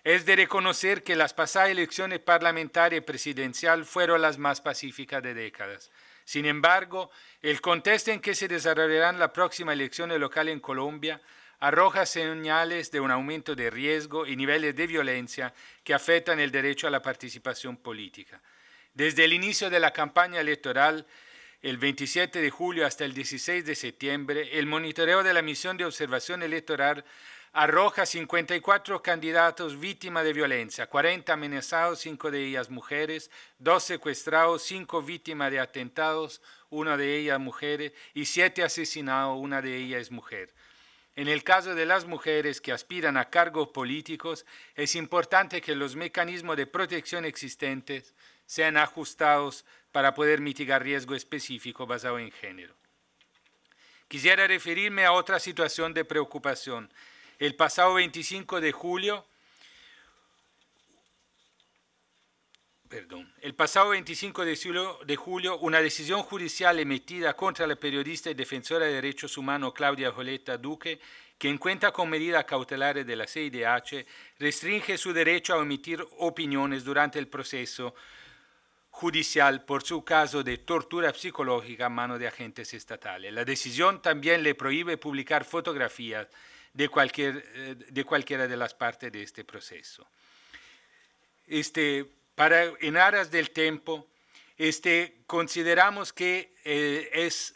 Es de reconocer que las pasadas elecciones parlamentarias y presidencial fueron las más pacíficas de décadas sin embargo, el contexto en que se desarrollarán las próximas elecciones locales en Colombia arroja señales de un aumento de riesgo y niveles de violencia que afectan el derecho a la participación política. Desde el inicio de la campaña electoral, el 27 de julio hasta el 16 de septiembre, el monitoreo de la misión de observación electoral arroja 54 candidatos víctimas de violencia, 40 amenazados, 5 de ellas mujeres, 2 secuestrados, 5 víctimas de atentados, una de ellas mujeres, y 7 asesinados, una de ellas es mujer. En el caso de las mujeres que aspiran a cargos políticos, es importante que los mecanismos de protección existentes sean ajustados para poder mitigar riesgo específico basado en género. Quisiera referirme a otra situación de preocupación el pasado 25 de julio, perdón, el pasado 25 de julio, una decisión judicial emitida contra la periodista y defensora de derechos humanos Claudia Joleta Duque, que cuenta con medidas cautelares de la CIDH, restringe su derecho a emitir opiniones durante el proceso judicial por su caso de tortura psicológica a mano de agentes estatales. La decisión también le prohíbe publicar fotografías de, cualquier, eh, de cualquiera de las partes de este proceso. Este, para, en aras del tiempo, este, consideramos que eh, es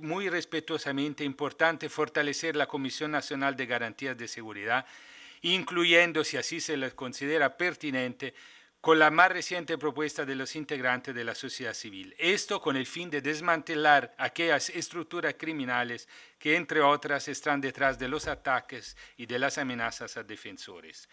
muy respetuosamente importante fortalecer la Comisión Nacional de Garantías de Seguridad, incluyendo, si así se les considera pertinente, con la más reciente propuesta de los integrantes de la sociedad civil. Esto con el fin de desmantelar aquellas estructuras criminales que, entre otras, están detrás de los ataques y de las amenazas a defensores.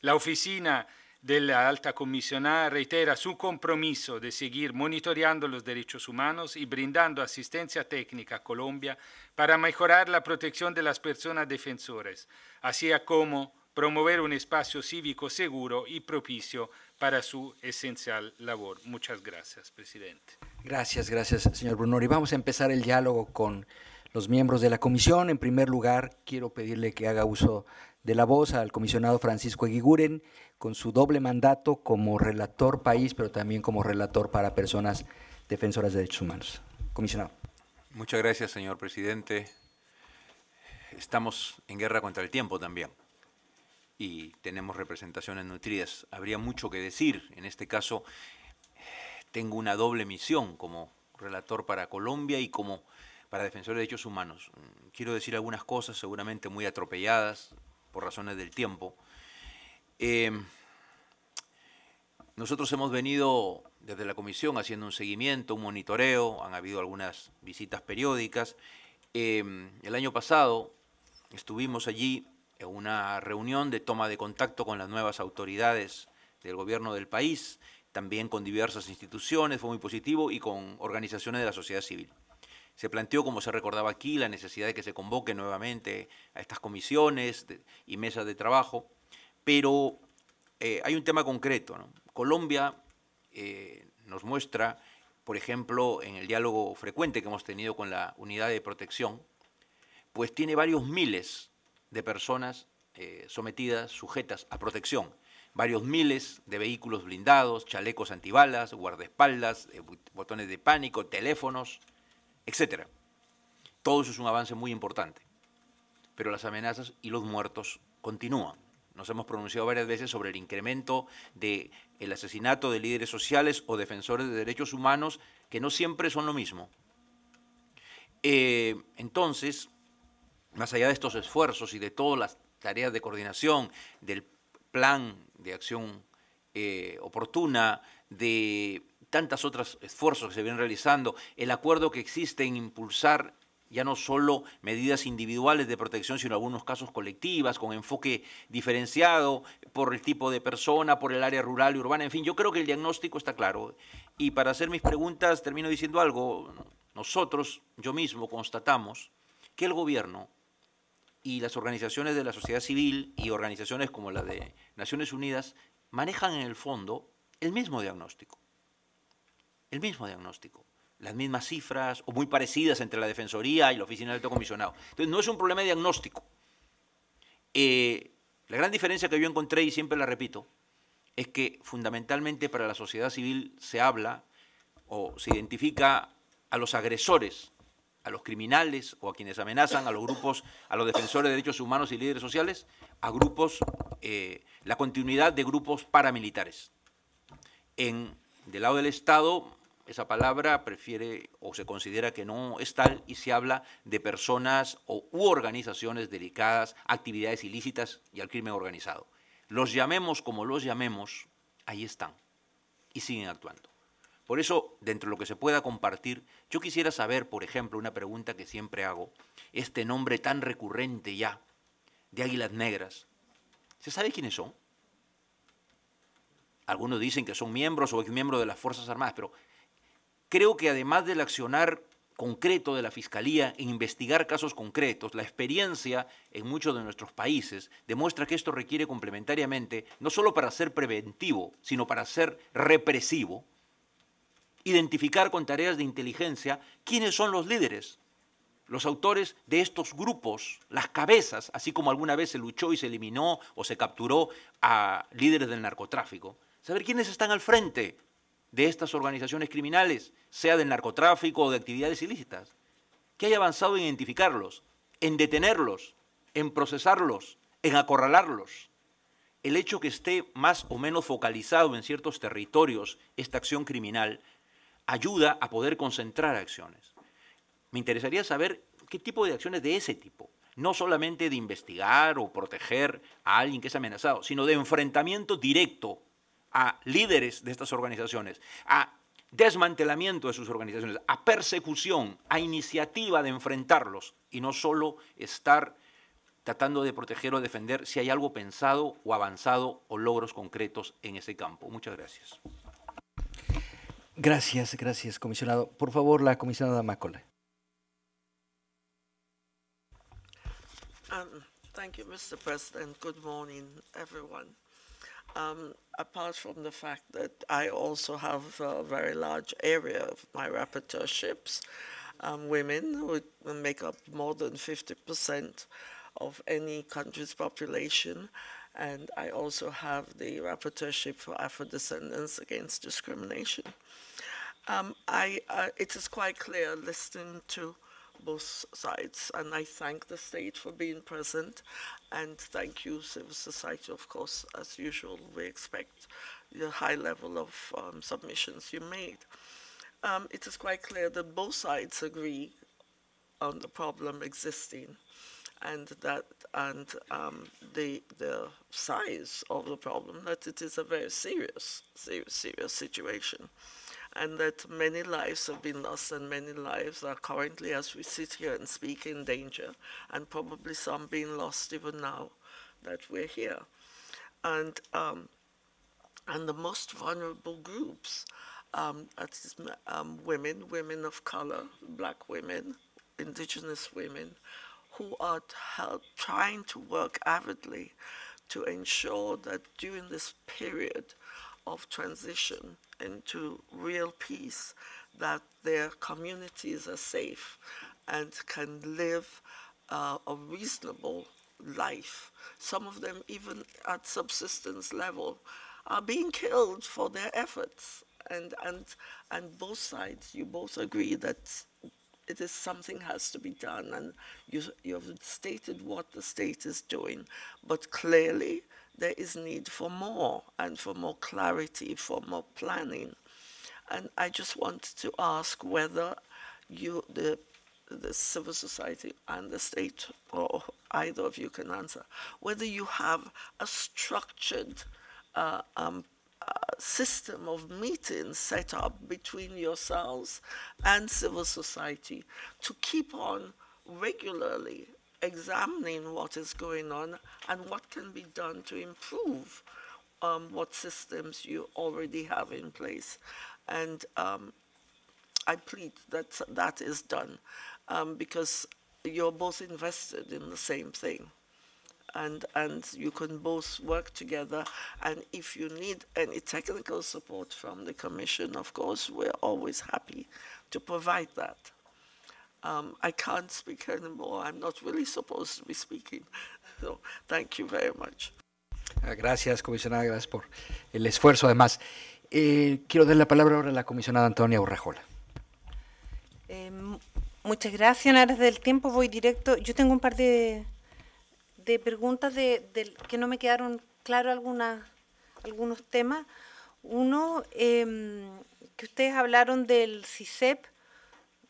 La oficina de la alta comisionada reitera su compromiso de seguir monitoreando los derechos humanos y brindando asistencia técnica a Colombia para mejorar la protección de las personas defensores, así como promover un espacio cívico seguro y propicio para su esencial labor. Muchas gracias, presidente. Gracias, gracias, señor Brunori. Vamos a empezar el diálogo con los miembros de la comisión. En primer lugar, quiero pedirle que haga uso de la voz al comisionado Francisco Eguiguren, con su doble mandato como relator país, pero también como relator para personas defensoras de derechos humanos. Comisionado. Muchas gracias, señor presidente. Estamos en guerra contra el tiempo también y tenemos representaciones nutridas. Habría mucho que decir. En este caso, tengo una doble misión como relator para Colombia y como para defensor de derechos humanos. Mm, quiero decir algunas cosas seguramente muy atropelladas por razones del tiempo. Em, nosotros hemos venido desde la comisión haciendo un seguimiento, un monitoreo, han habido algunas visitas periódicas. Em, el año pasado estuvimos allí eh, una reunión de toma de contacto con las nuevas autoridades del gobierno del país, también con diversas instituciones, fue muy positivo, y con organizaciones de la sociedad civil. Se planteó, como se recordaba aquí, la necesidad de que se convoque nuevamente a estas comisiones y mesas de trabajo, pero eh, hay un tema concreto. Colombia eh, nos muestra, por ejemplo, en el diálogo frecuente que hemos tenido con la unidad de protección, pues tiene varios miles de personas eh, sometidas, sujetas a protección. Varios miles de vehículos blindados, chalecos antibalas, guardaespaldas, eh, botones de pánico, teléfonos, etc. Todo eso es un avance muy importante. Pero las amenazas y los muertos continúan. Nos hemos pronunciado varias veces sobre el incremento del el asesinato de líderes sociales o defensores de derechos humanos, que no siempre son lo mismo. Eh, entonces, más allá de estos esfuerzos y de todas las tareas de coordinación, del plan de acción eh, oportuna, de tantas otros esfuerzos que se vienen realizando, el acuerdo que existe en impulsar ya no solo medidas individuales de protección, sino algunos casos colectivas, con enfoque diferenciado por el tipo de persona, por el área rural y urbana. En fin, yo creo que el diagnóstico está claro. Y para hacer mis preguntas, termino diciendo algo. Nosotros, yo mismo, constatamos que el gobierno y las organizaciones de la sociedad civil y organizaciones como la de Naciones Unidas manejan en el fondo el mismo diagnóstico. El mismo diagnóstico. Las mismas cifras o muy parecidas entre la Defensoría y la Oficina del Alto Comisionado. Entonces, no es un problema de diagnóstico. Eh, la gran diferencia que yo encontré, y siempre la repito, es que fundamentalmente para la sociedad civil se habla o se identifica a los agresores a los criminales o a quienes amenazan a los grupos, a los defensores de derechos humanos y líderes sociales, a grupos, eh, la continuidad de grupos paramilitares. En, del lado del Estado, esa palabra prefiere o se considera que no es tal y se habla de personas o, u organizaciones dedicadas a actividades ilícitas y al crimen organizado. Los llamemos como los llamemos, ahí están y siguen actuando. Por eso, dentro de lo que se pueda compartir, yo quisiera saber, por ejemplo, una pregunta que siempre hago, este nombre tan recurrente ya de Águilas Negras, ¿se sabe quiénes son? Algunos dicen que son miembros o exmiembros de las Fuerzas Armadas, pero creo que además del accionar concreto de la Fiscalía e investigar casos concretos, la experiencia en muchos de nuestros países demuestra que esto requiere complementariamente, no solo para ser preventivo, sino para ser represivo, identificar con tareas de inteligencia quiénes son los líderes, los autores de estos grupos, las cabezas, así como alguna vez se luchó y se eliminó o se capturó a líderes del narcotráfico, saber quiénes están al frente de estas organizaciones criminales, sea del narcotráfico o de actividades ilícitas, que haya avanzado en identificarlos, en detenerlos, en procesarlos, en acorralarlos. El hecho que esté más o menos focalizado en ciertos territorios esta acción criminal ayuda a poder concentrar acciones. Me interesaría saber qué tipo de acciones de ese tipo, no solamente de investigar o proteger a alguien que es amenazado, sino de enfrentamiento directo a líderes de estas organizaciones, a desmantelamiento de sus organizaciones, a persecución, a iniciativa de enfrentarlos y no solo estar tratando de proteger o defender si hay algo pensado o avanzado o logros concretos en ese campo. Muchas gracias. Gracias, gracias, comisionado. Por favor, la comisionada Macola. Um, thank you, Mr. President. Good morning, everyone. Um, apart from the fact that I also have a very large area of my rapporteurships, um, women make up more than 50% of any country's population. And I also have the rapporteurship for Afro Descendants Against Discrimination. Um, I, uh, it is quite clear listening to both sides, and I thank the state for being present, and thank you, civil society, of course, as usual, we expect the high level of um, submissions you made. Um, it is quite clear that both sides agree on the problem existing and that and um, the the size of the problem that it is a very serious serious serious situation and that many lives have been lost and many lives are currently, as we sit here and speak, in danger, and probably some being lost even now that we're here. And, um, and the most vulnerable groups, um, um, women, women of color, black women, indigenous women, who are help, trying to work avidly to ensure that during this period of transition into real peace, that their communities are safe and can live uh, a reasonable life. Some of them, even at subsistence level, are being killed for their efforts. And, and, and both sides, you both agree that it is something has to be done, and you, you have stated what the state is doing. But clearly, there is need for more and for more clarity, for more planning. And I just wanted to ask whether you, the, the civil society and the state, or either of you can answer, whether you have a structured uh, um, uh, system of meetings set up between yourselves and civil society to keep on regularly examining what is going on and what can be done to improve um, what systems you already have in place. And um, I plead that that is done um, because you're both invested in the same thing. And, and you can both work together. And if you need any technical support from the Commission, of course, we're always happy to provide that. Um, I can't speak anymore. I'm not really supposed to be ah, Gracias, comisionada. Gracias por el esfuerzo. Además, eh, quiero dar la palabra ahora a la comisionada Antonia Urrajola. Em, muchas gracias. En del tiempo voy directo. Yo tengo un par de, preguntas de, que no me quedaron claro algunos temas. Uno, em, que ustedes hablaron del CISEP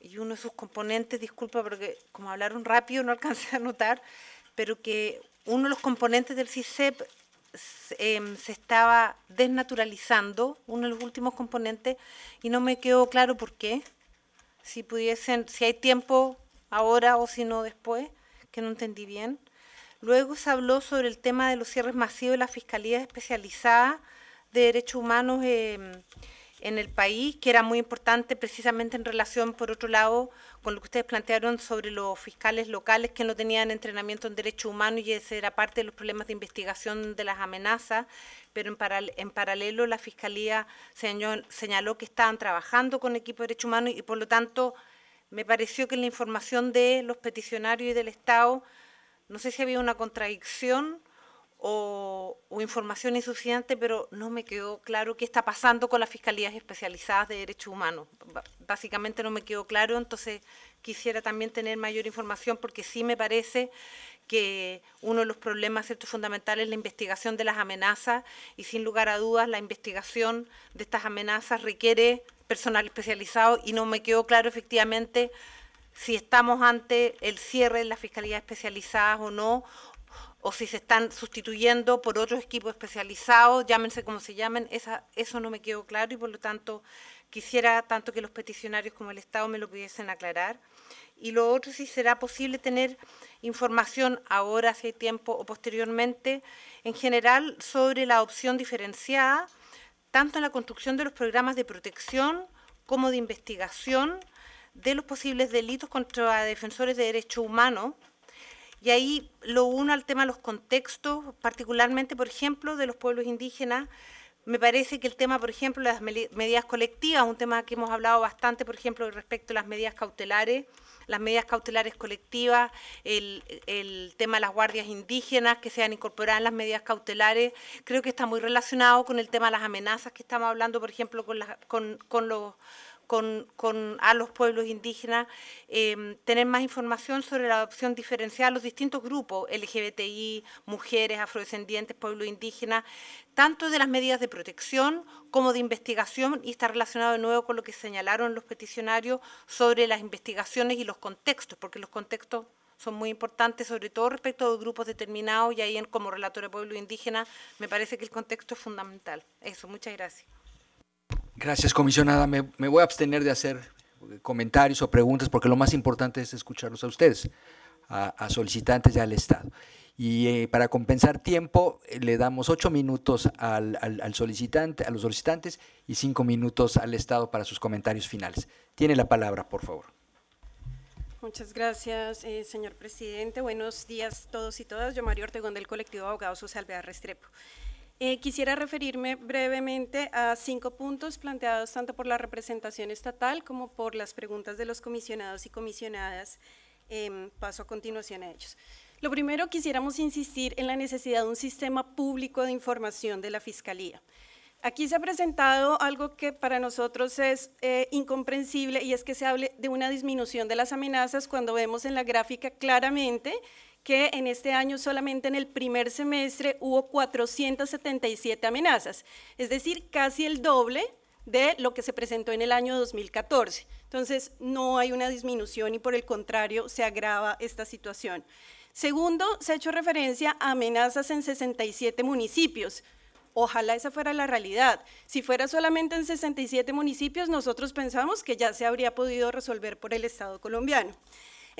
y uno de sus componentes, disculpa porque como hablaron rápido no alcancé a notar, pero que uno de los componentes del CISEP e em, se estaba desnaturalizando, uno de los últimos componentes, y no me quedó claro por qué. Si pudiesen, si hay tiempo ahora o si no después, que no entendí bien. Luego se habló sobre el tema de los cierres masivos de la fiscalía especializada de derechos humanos. Eh, en el país, que era muy importante precisamente en relación, por otro lado, con lo que ustedes plantearon sobre los fiscales locales que no tenían entrenamiento en derechos humanos y ese era parte de los problemas de investigación de las amenazas, pero en, en paralelo la Fiscalía señaló, que estaban trabajando con equipo de derechos humanos y por lo tanto me pareció que la información de los peticionarios y del Estado, no sé si había una contradicción o, información insuficiente, pero no me quedó claro qué está pasando con las fiscalías especializadas de derechos humanos. básicamente no me quedó claro, entonces quisiera también tener mayor información porque sí me parece que uno de los problemas estos fundamentales es la investigación de las amenazas y sin lugar a dudas la investigación de estas amenazas requiere personal especializado y no me quedó claro efectivamente si estamos ante el cierre de las fiscalías especializadas o no, o si se están sustituyendo por otros equipos especializados, llámense como se llamen, eso no me quedó claro y por lo tanto quisiera tanto que los peticionarios como el Estado me lo pudiesen aclarar. Y lo otro, si será posible tener información ahora, si hay tiempo, o posteriormente, en general sobre la opción diferenciada, tanto en la construcción de los programas de protección como de investigación de los posibles delitos contra defensores de derechos humanos, y ahí lo uno al tema de los contextos, particularmente, por ejemplo, de los pueblos indígenas. Me parece que el tema, por ejemplo, de las medidas colectivas, un tema que hemos hablado bastante, por ejemplo, respecto a las medidas cautelares, las medidas cautelares colectivas, el, tema de las guardias indígenas que se han incorporado en las medidas cautelares, creo que está muy relacionado con el tema de las amenazas que estamos hablando, por ejemplo, con, con los con, a los pueblos indígenas, em, tener más información sobre la adopción diferenciada a los distintos grupos, LGBTI, mujeres, afrodescendientes, pueblos indígenas, tanto de las medidas de protección como de investigación, y está relacionado de nuevo con lo que señalaron los peticionarios sobre las investigaciones y los contextos, porque los contextos son muy importantes, sobre todo respecto a grupos determinados, y ahí en, como relatora de pueblos indígenas, me parece que el contexto es fundamental. Eso, muchas gracias. Gracias, comisionada. Me, voy a abstener de hacer eh, comentarios o preguntas porque lo más importante es escucharlos a ustedes, a, solicitantes y al Estado. Y eh, para compensar tiempo, eh, le damos ocho minutos al, solicitante, a los solicitantes y cinco minutos al Estado para sus comentarios finales. Tiene la palabra, por favor. Muchas gracias, señor presidente. Buenos días a todos y todas. Yo, Mario Ortegón, del colectivo Abogados Social Restrepo. Eh, quisiera referirme brevemente a cinco puntos planteados tanto por la representación estatal como por las preguntas de los comisionados y comisionadas. Em, paso a continuación a ellos. Lo primero, quisiéramos insistir en la necesidad de un sistema público de información de la Fiscalía. Aquí se ha presentado algo que para nosotros es eh, incomprensible y es que se hable de una disminución de las amenazas cuando vemos en la gráfica claramente que en este año solamente en el primer semestre hubo 477 amenazas, es decir, casi el doble de lo que se presentó en el año 2014. Entonces, no hay una disminución y por el contrario, se agrava esta situación. Segundo, se ha hecho referencia a amenazas en 67 municipios. Ojalá esa fuera la realidad. Si fuera solamente en 67 municipios, nosotros pensamos que ya se habría podido resolver por el Estado colombiano.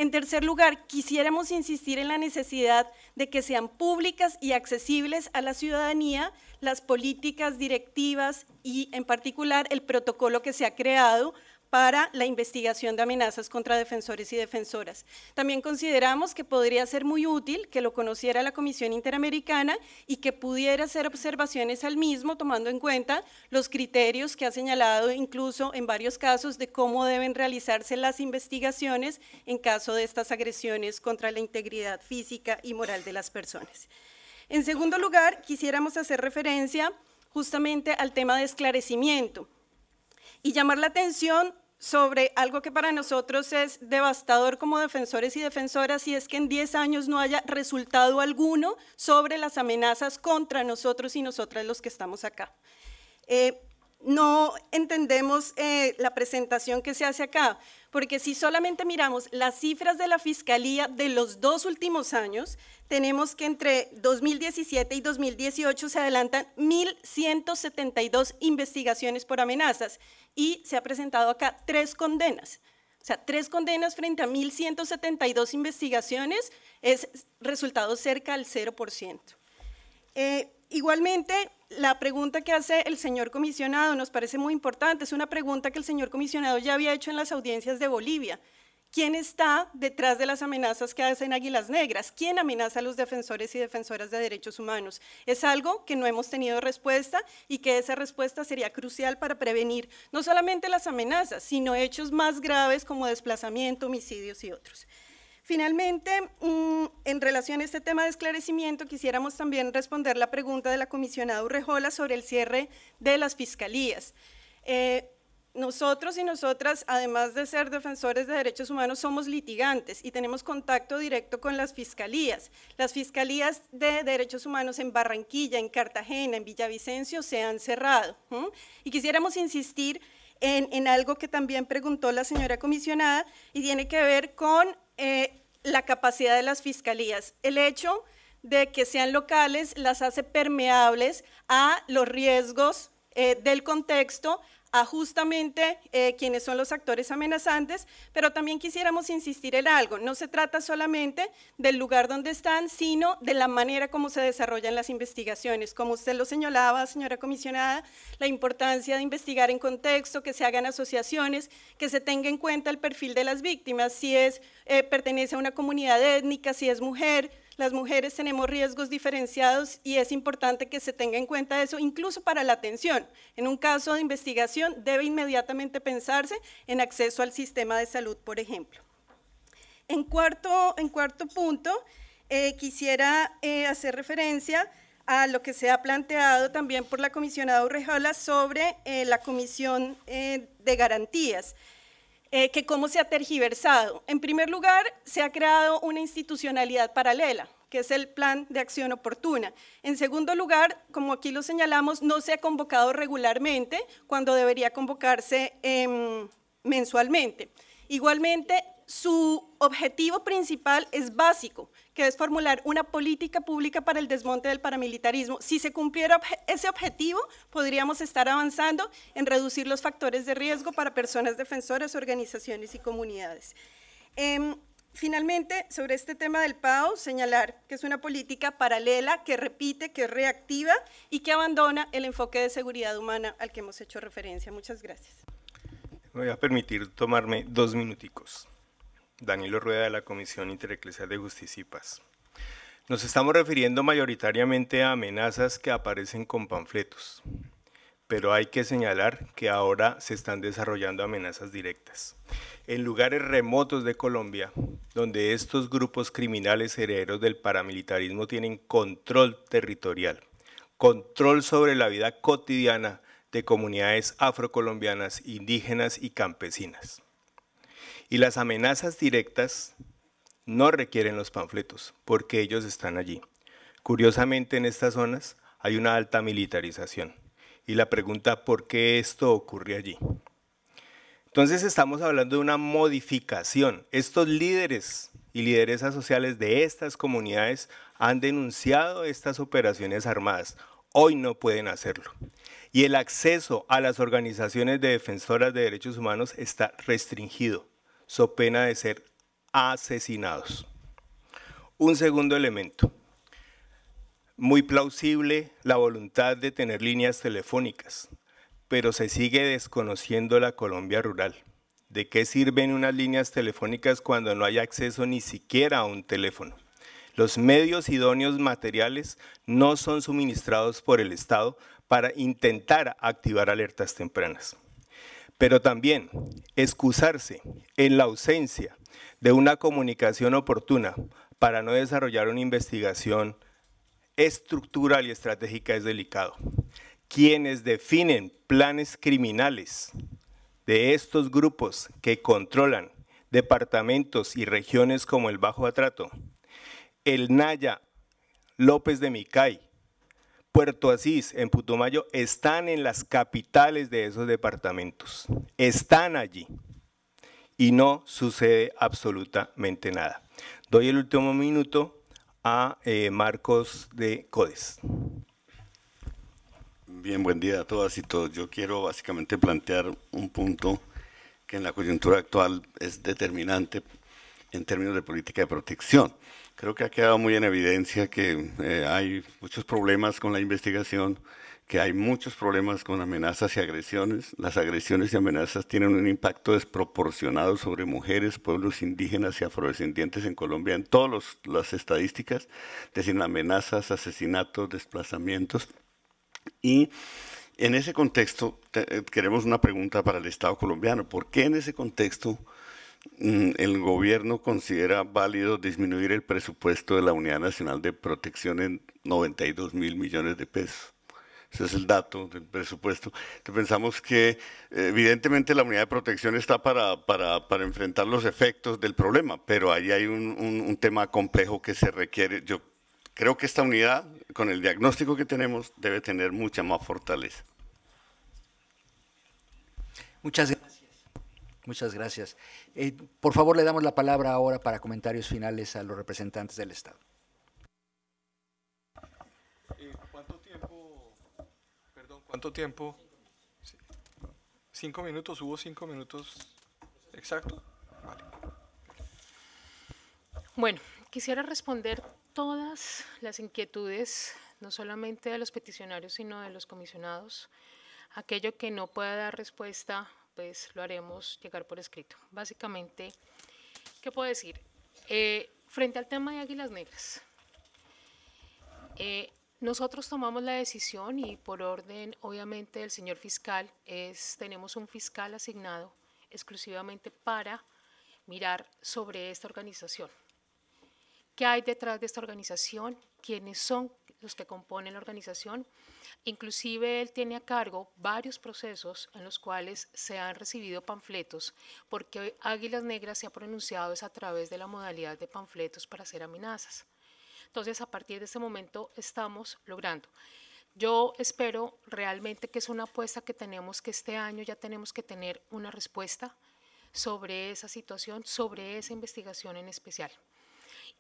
En tercer lugar, quisiéramos insistir en la necesidad de que sean públicas y accesibles a la ciudadanía las políticas directivas y en particular el protocolo que se ha creado para la investigación de amenazas contra defensores y defensoras. También consideramos que podría ser muy útil que lo conociera la Comisión Interamericana y que pudiera hacer observaciones al mismo, tomando en cuenta los criterios que ha señalado incluso en varios casos de cómo deben realizarse las investigaciones en caso de estas agresiones contra la integridad física y moral de las personas. En segundo lugar, quisiéramos hacer referencia justamente al tema de esclarecimiento y llamar la atención sobre algo que para nosotros es devastador como defensores y defensoras y es que en 10 años no haya resultado alguno sobre las amenazas contra nosotros y nosotras los que estamos acá. Eh, no entendemos eh, la presentación que se hace acá, porque si solamente miramos las cifras de la Fiscalía de los dos últimos años, tenemos que entre 2017 y 2018 se adelantan 1.172 investigaciones por amenazas y se ha presentado acá tres condenas. O sea, tres condenas frente a 1.172 investigaciones es resultado cerca al 0%. Eh, Igualmente, la pregunta que hace el señor comisionado nos parece muy importante, es una pregunta que el señor comisionado ya había hecho en las audiencias de Bolivia. ¿Quién está detrás de las amenazas que hacen Águilas Negras? ¿Quién amenaza a los defensores y defensoras de derechos humanos? Es algo que no hemos tenido respuesta y que esa respuesta sería crucial para prevenir no solamente las amenazas, sino hechos más graves como desplazamiento, homicidios y otros. Finalmente, mm, en relación a este tema de esclarecimiento, quisiéramos también responder la pregunta de la comisionada Urrejola sobre el cierre de las fiscalías. Eh, nosotros y nosotras, además de ser defensores de derechos humanos, somos litigantes y tenemos contacto directo con las fiscalías. Las fiscalías de derechos humanos en Barranquilla, en Cartagena, en Villavicencio se han cerrado. Y quisiéramos insistir en, algo que también preguntó la señora comisionada y tiene que ver con eh, la capacidad de las fiscalías. El hecho de que sean locales las hace permeables a los riesgos eh, del contexto, a justamente eh, quienes son los actores amenazantes, pero también quisiéramos insistir en algo, no se trata solamente del lugar donde están, sino de la manera como se desarrollan las investigaciones. Como usted lo señalaba, señora comisionada, la importancia de investigar en contexto, que se hagan asociaciones, que se tenga en cuenta el perfil de las víctimas, si es, eh, pertenece a una comunidad étnica, si es mujer, las mujeres tenemos riesgos diferenciados y es importante que se tenga en cuenta eso, incluso para la atención. En un caso de investigación debe inmediatamente pensarse en acceso al sistema de salud, por ejemplo. En cuarto, en cuarto punto, eh, quisiera eh, hacer referencia a lo que se ha planteado también por la comisionada Urrejola sobre eh, la Comisión de Garantías. Eh, que cómo se ha tergiversado. En primer lugar, se ha creado una institucionalidad paralela, que es el plan de acción oportuna. En segundo lugar, como aquí lo señalamos, no se ha convocado regularmente cuando debería convocarse em, mensualmente. Igualmente, su objetivo principal es básico, que es formular una política pública para el desmonte del paramilitarismo. Si se cumpliera ese objetivo, podríamos estar avanzando en reducir los factores de riesgo para personas defensoras, organizaciones y comunidades. Em, finalmente, sobre este tema del PAO, señalar que es una política paralela que repite, que reactiva y que abandona el enfoque de seguridad humana al que hemos hecho referencia. Muchas gracias. voy a permitir tomarme dos minuticos. Danilo Rueda de la Comisión Intereclesial de Justicia y Paz. Nos estamos refiriendo mayoritariamente a amenazas que aparecen con panfletos, pero hay que señalar que ahora se están desarrollando amenazas directas. En lugares remotos de Colombia, donde estos grupos criminales herederos del paramilitarismo tienen control territorial, control sobre la vida cotidiana de comunidades afrocolombianas, indígenas y campesinas. Y las amenazas directas no requieren los panfletos, porque ellos están allí. Curiosamente, en estas zonas hay una alta militarización. Y la pregunta, ¿por qué esto ocurre allí? Entonces estamos hablando de una modificación. Estos líderes y lideresas sociales de estas comunidades han denunciado estas operaciones armadas. Hoy no pueden hacerlo. Y el acceso a las organizaciones de defensoras de derechos humanos está restringido so pena de ser asesinados. Un segundo elemento. Muy plausible la voluntad de tener líneas telefónicas, pero se sigue desconociendo la Colombia rural. ¿De qué sirven unas líneas telefónicas cuando no hay acceso ni siquiera a un teléfono? Los medios idóneos materiales no son suministrados por el Estado para intentar activar alertas tempranas pero también excusarse en la ausencia de una comunicación oportuna para no desarrollar una investigación estructural y estratégica es delicado. Quienes definen planes criminales de estos grupos que controlan departamentos y regiones como el Bajo Atrato, el Naya López de Micay, Puerto Asís, en Putumayo, están en las capitales de esos departamentos. Están allí. Y no sucede absolutamente nada. Doy el último minuto a eh, Marcos de Codes. Bien, buen día a todas y todos. Yo quiero básicamente plantear un punto que en la coyuntura actual es determinante en términos de política de protección. Creo que ha quedado muy en evidencia que eh, hay muchos problemas con la investigación, que hay muchos problemas con amenazas y agresiones. Las agresiones y amenazas tienen un impacto desproporcionado sobre mujeres, pueblos indígenas y afrodescendientes en Colombia en todas las estadísticas, es decir, amenazas, asesinatos, desplazamientos. Y en ese contexto, eh, queremos una pregunta para el Estado colombiano. ¿Por qué en ese contexto Mm, el gobierno considera válido disminuir el presupuesto de la Unidad Nacional de Protección en 92 mil millones de pesos. Ese es el dato del presupuesto. pensamos que eh, evidentemente la unidad de protección está para, enfrentar los efectos del problema, pero ahí hay un, un, tema complejo que se requiere. Yo creo que esta unidad, con el diagnóstico que tenemos, debe tener mucha más fortaleza. Muchas gracias. Muchas gracias. Eh, por favor, le damos la palabra ahora para comentarios finales a los representantes del Estado. Eh, ¿Cuánto tiempo? Cinco minutos, hubo cinco minutos exacto. Bueno, quisiera responder todas las inquietudes, no solamente de los peticionarios, sino de los comisionados. Aquello que no pueda dar respuesta pues lo haremos llegar por escrito. Básicamente, ¿qué puedo decir? Eh, frente al tema de Águilas Negras, eh, nosotros tomamos la decisión y por orden, obviamente, del señor fiscal, es, tenemos un fiscal asignado exclusivamente para mirar sobre esta organización. ¿Qué hay detrás de esta organización? ¿Quiénes son? los que componen la organización. Inclusive él tiene a cargo varios procesos en los cuales se han recibido panfletos, porque Águilas Negras se ha pronunciado es a través de la modalidad de panfletos para hacer amenazas. Entonces, a partir de ese momento estamos logrando. Yo espero realmente que es una apuesta que tenemos, que este año ya tenemos que tener una respuesta sobre esa situación, sobre esa investigación en especial.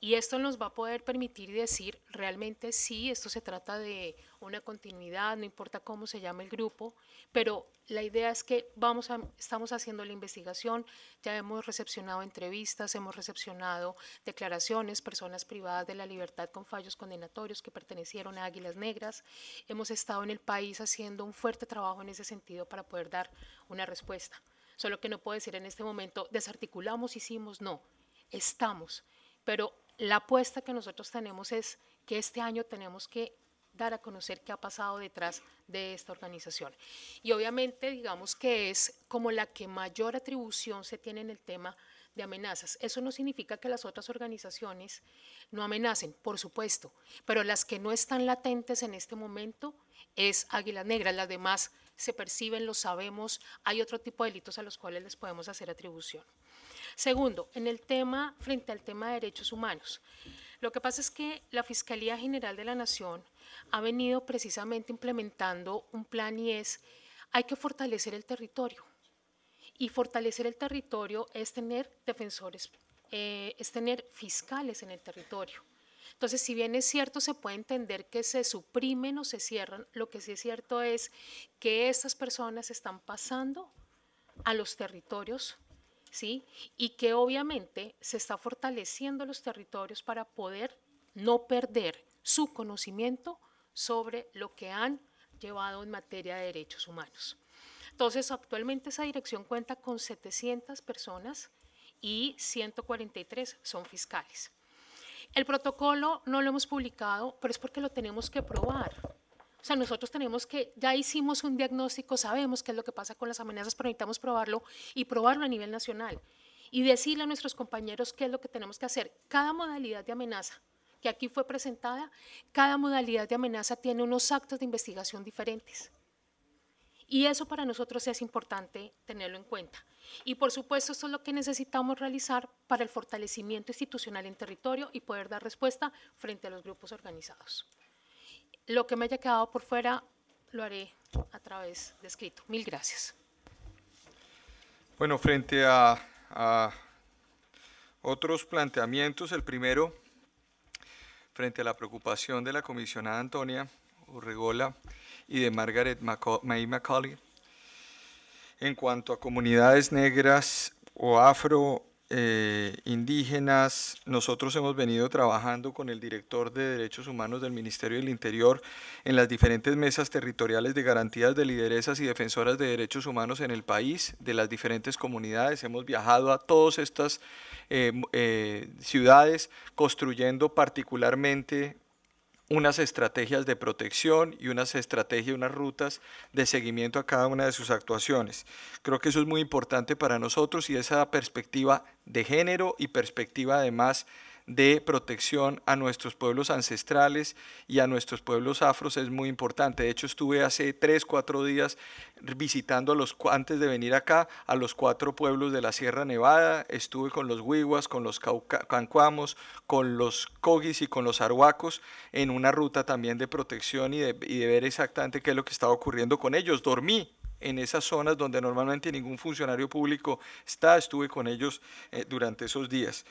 Y esto nos va a poder permitir decir, realmente sí, esto se trata de una continuidad, no importa cómo se llame el grupo, pero la idea es que vamos estamos haciendo la investigación, ya hemos recepcionado entrevistas, hemos recepcionado declaraciones, personas privadas de la libertad con fallos condenatorios que pertenecieron a Águilas Negras, hemos estado en el país haciendo un fuerte trabajo en ese sentido para poder dar una respuesta. Solo que no puedo decir en este momento, desarticulamos, hicimos, no, estamos pero la apuesta que nosotros tenemos es que este año tenemos que dar a conocer qué ha pasado detrás de esta organización. Y obviamente digamos que es como la que mayor atribución se tiene en el tema de amenazas. Eso no significa que las otras organizaciones no amenacen, por supuesto, pero las que no están latentes en este momento es Águila Negra, las demás se perciben, lo sabemos, hay otro tipo de delitos a los cuales les podemos hacer atribución. Segundo, en el tema, frente al tema de derechos humanos. Lo que pasa es que la Fiscalía General de la Nación ha venido precisamente implementando un plan y es, hay que fortalecer el territorio. Y fortalecer el territorio es tener defensores, eh, es tener fiscales en el territorio. Entonces, si bien es cierto, se puede entender que se suprimen o se cierran, lo que sí es cierto es que estas personas están pasando a los territorios ¿sí? Y que obviamente se está fortaleciendo los territorios para poder no perder su conocimiento sobre lo que han llevado en materia de derechos humanos. Entonces, actualmente esa dirección cuenta con 700 personas y 143 son fiscales. El protocolo no lo hemos publicado, pero es porque lo tenemos que probar. O sea, nosotros tenemos que, ya hicimos un diagnóstico, sabemos qué es lo que pasa con las amenazas, pero necesitamos probarlo y probarlo a nivel nacional. Y decirle a nuestros compañeros qué es lo que tenemos que hacer. Cada modalidad de amenaza que aquí fue presentada, cada modalidad de amenaza tiene unos actos de investigación diferentes. Y eso para nosotros es importante tenerlo en cuenta. Y por supuesto, eso es lo que necesitamos realizar para el fortalecimiento institucional en territorio y poder dar respuesta frente a los grupos organizados. Lo que me haya quedado por fuera lo haré a través de escrito. Mil gracias. Bueno, frente a, otros planteamientos, el primero, frente a la preocupación de la comisionada Antonia Urregola y de Margaret Mae May en cuanto a comunidades negras o afro eh, indígenas. Nosotros hemos venido trabajando con el director de Derechos Humanos del Ministerio del Interior en las diferentes mesas territoriales de garantías de lideresas y defensoras de derechos humanos en el país, de las diferentes comunidades. Hemos viajado a todas estas eh, eh, ciudades construyendo particularmente unas estrategias de protección y unas estrategias, unas rutas de seguimiento a cada una de sus actuaciones. Creo que eso es muy importante para nosotros y esa perspectiva de género y perspectiva además de protección a nuestros pueblos ancestrales y a nuestros pueblos afros es muy importante. De hecho, estuve hace tres, cuatro días visitando a los, antes de venir acá, a los cuatro pueblos de la Sierra Nevada. Estuve con los huiguas, con los cancuamos, con los cogis y con los arhuacos en una ruta también de protección y de, y de ver exactamente qué es lo que estaba ocurriendo con ellos. Dormí en esas zonas donde normalmente ningún funcionario público está, estuve con ellos eh, durante esos días.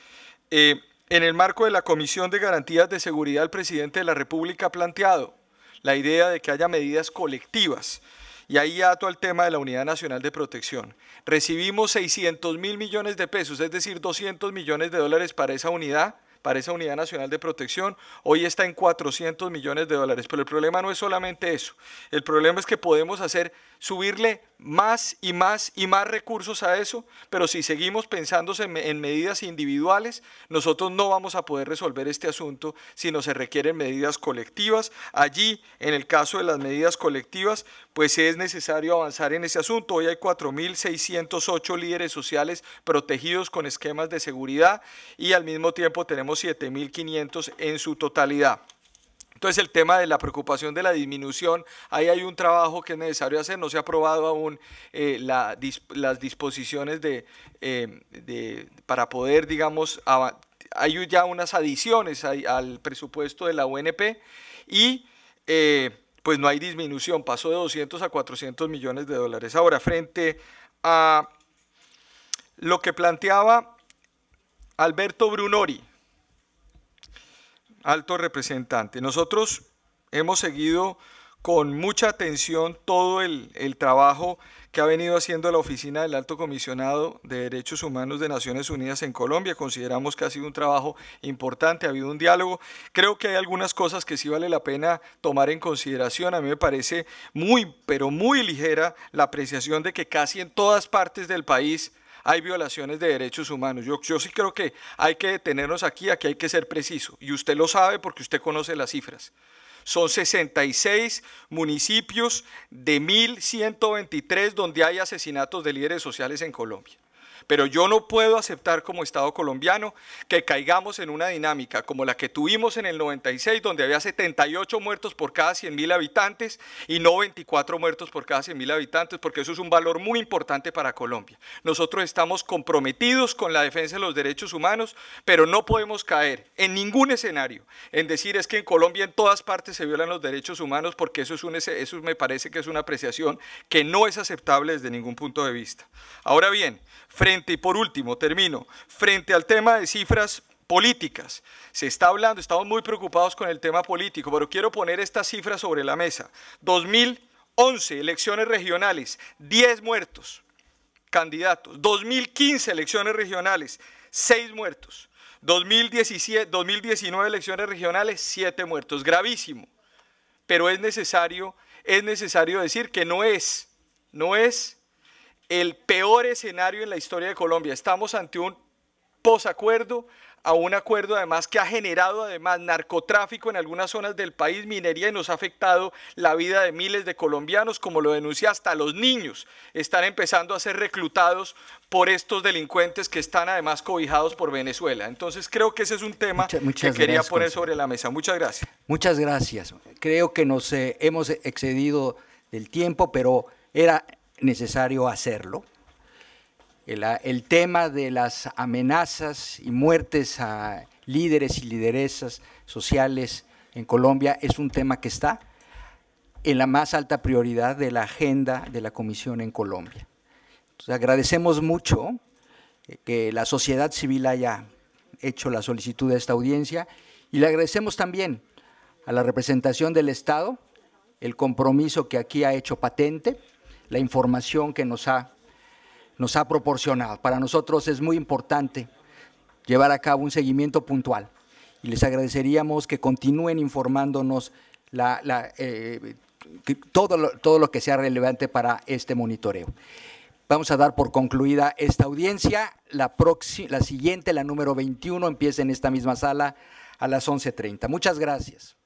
Eh, en el marco de la Comisión de Garantías de Seguridad, el presidente de la República ha planteado la idea de que haya medidas colectivas. Y ahí ato al tema de la Unidad Nacional de Protección. Recibimos 600 mil millones de pesos, es decir, 200 millones de dólares para esa unidad para esa Unidad Nacional de Protección, hoy está en 400 millones de dólares. Pero el problema no es solamente eso, el problema es que podemos hacer subirle más y más y más recursos a eso, pero si seguimos pensando en, medidas individuales, nosotros no vamos a poder resolver este asunto, Si no se requieren medidas colectivas. Allí, en el caso de las medidas colectivas, pues es necesario avanzar en ese asunto. Hoy hay 4.608 líderes sociales protegidos con esquemas de seguridad y al mismo tiempo tenemos 7.500 en su totalidad. Entonces el tema de la preocupación de la disminución, ahí hay un trabajo que es necesario hacer, no se ha aprobado aún eh, las disposiciones eh, de, para poder, digamos, hay ya unas adiciones al presupuesto de la UNP y... Eh, pues no hay disminución, pasó de 200 a 400 millones de dólares. Ahora, frente a lo que planteaba Alberto Brunori, alto representante. Nosotros hemos seguido con mucha atención todo el, trabajo que ha venido haciendo la Oficina del Alto Comisionado de Derechos Humanos de Naciones Unidas en Colombia. Consideramos que ha sido un trabajo importante, ha habido un diálogo. Creo que hay algunas cosas que sí vale la pena tomar en consideración. A mí me parece muy, pero muy ligera la apreciación de que casi en todas partes del país hay violaciones de derechos humanos. Yo, sí creo que hay que detenernos aquí, aquí hay que ser preciso. Y usted lo sabe porque usted conoce las cifras. Son 66 municipios de 1.123 donde hay asesinatos de líderes sociales en Colombia. Pero yo no puedo aceptar como Estado colombiano que caigamos en una dinámica como la que tuvimos en el 96, donde había 78 muertos por cada 100.000 habitantes y no 24 muertos por cada 100.000 habitantes, porque eso es un valor muy importante para Colombia. Nosotros estamos comprometidos con la defensa de los derechos humanos, pero no podemos caer en ningún escenario en decir es que en Colombia en todas partes se violan los derechos humanos, porque eso, es un, eso me parece que es una apreciación que no es aceptable desde ningún punto de vista. Ahora bien, frente y por último, termino, frente al tema de cifras políticas. Se está hablando, estamos muy preocupados con el tema político, pero quiero poner estas cifras sobre la mesa. 2011, elecciones regionales, 10 muertos, candidatos. 2015, elecciones regionales, 6 muertos. 2017, 2019, elecciones regionales, 7 muertos. Gravísimo. Pero es necesario, es necesario decir que no es, no es el peor escenario en la historia de Colombia. Estamos ante un posacuerdo a un acuerdo además que ha generado además narcotráfico en algunas zonas del país, minería y nos ha afectado la vida de miles de colombianos, como lo denuncia hasta los niños, están empezando a ser reclutados por estos delincuentes que están además cobijados por Venezuela. Entonces creo que ese es un tema que quería poner sobre la mesa. Muchas gracias. Muchas gracias. Creo que nos eh, hemos excedido del tiempo, pero era necesario hacerlo. Ah, el, tema de las amenazas y muertes a líderes y lideresas sociales en Colombia es un tema que está en la más alta prioridad de la agenda de la Comisión en Colombia. agradecemos mucho eh, que la sociedad civil haya hecho la solicitud de esta audiencia y le agradecemos también a la representación del Estado el compromiso que aquí ha hecho patente la información que nos ha, nos ha proporcionado. Para nosotros es muy importante llevar a cabo un seguimiento puntual y les agradeceríamos que continúen informándonos la, eh, todo, lo, todo lo que sea relevante para este monitoreo. Vamos a dar por concluida esta audiencia. La, la siguiente, la número 21, empieza en esta misma sala a las 11.30. Muchas gracias.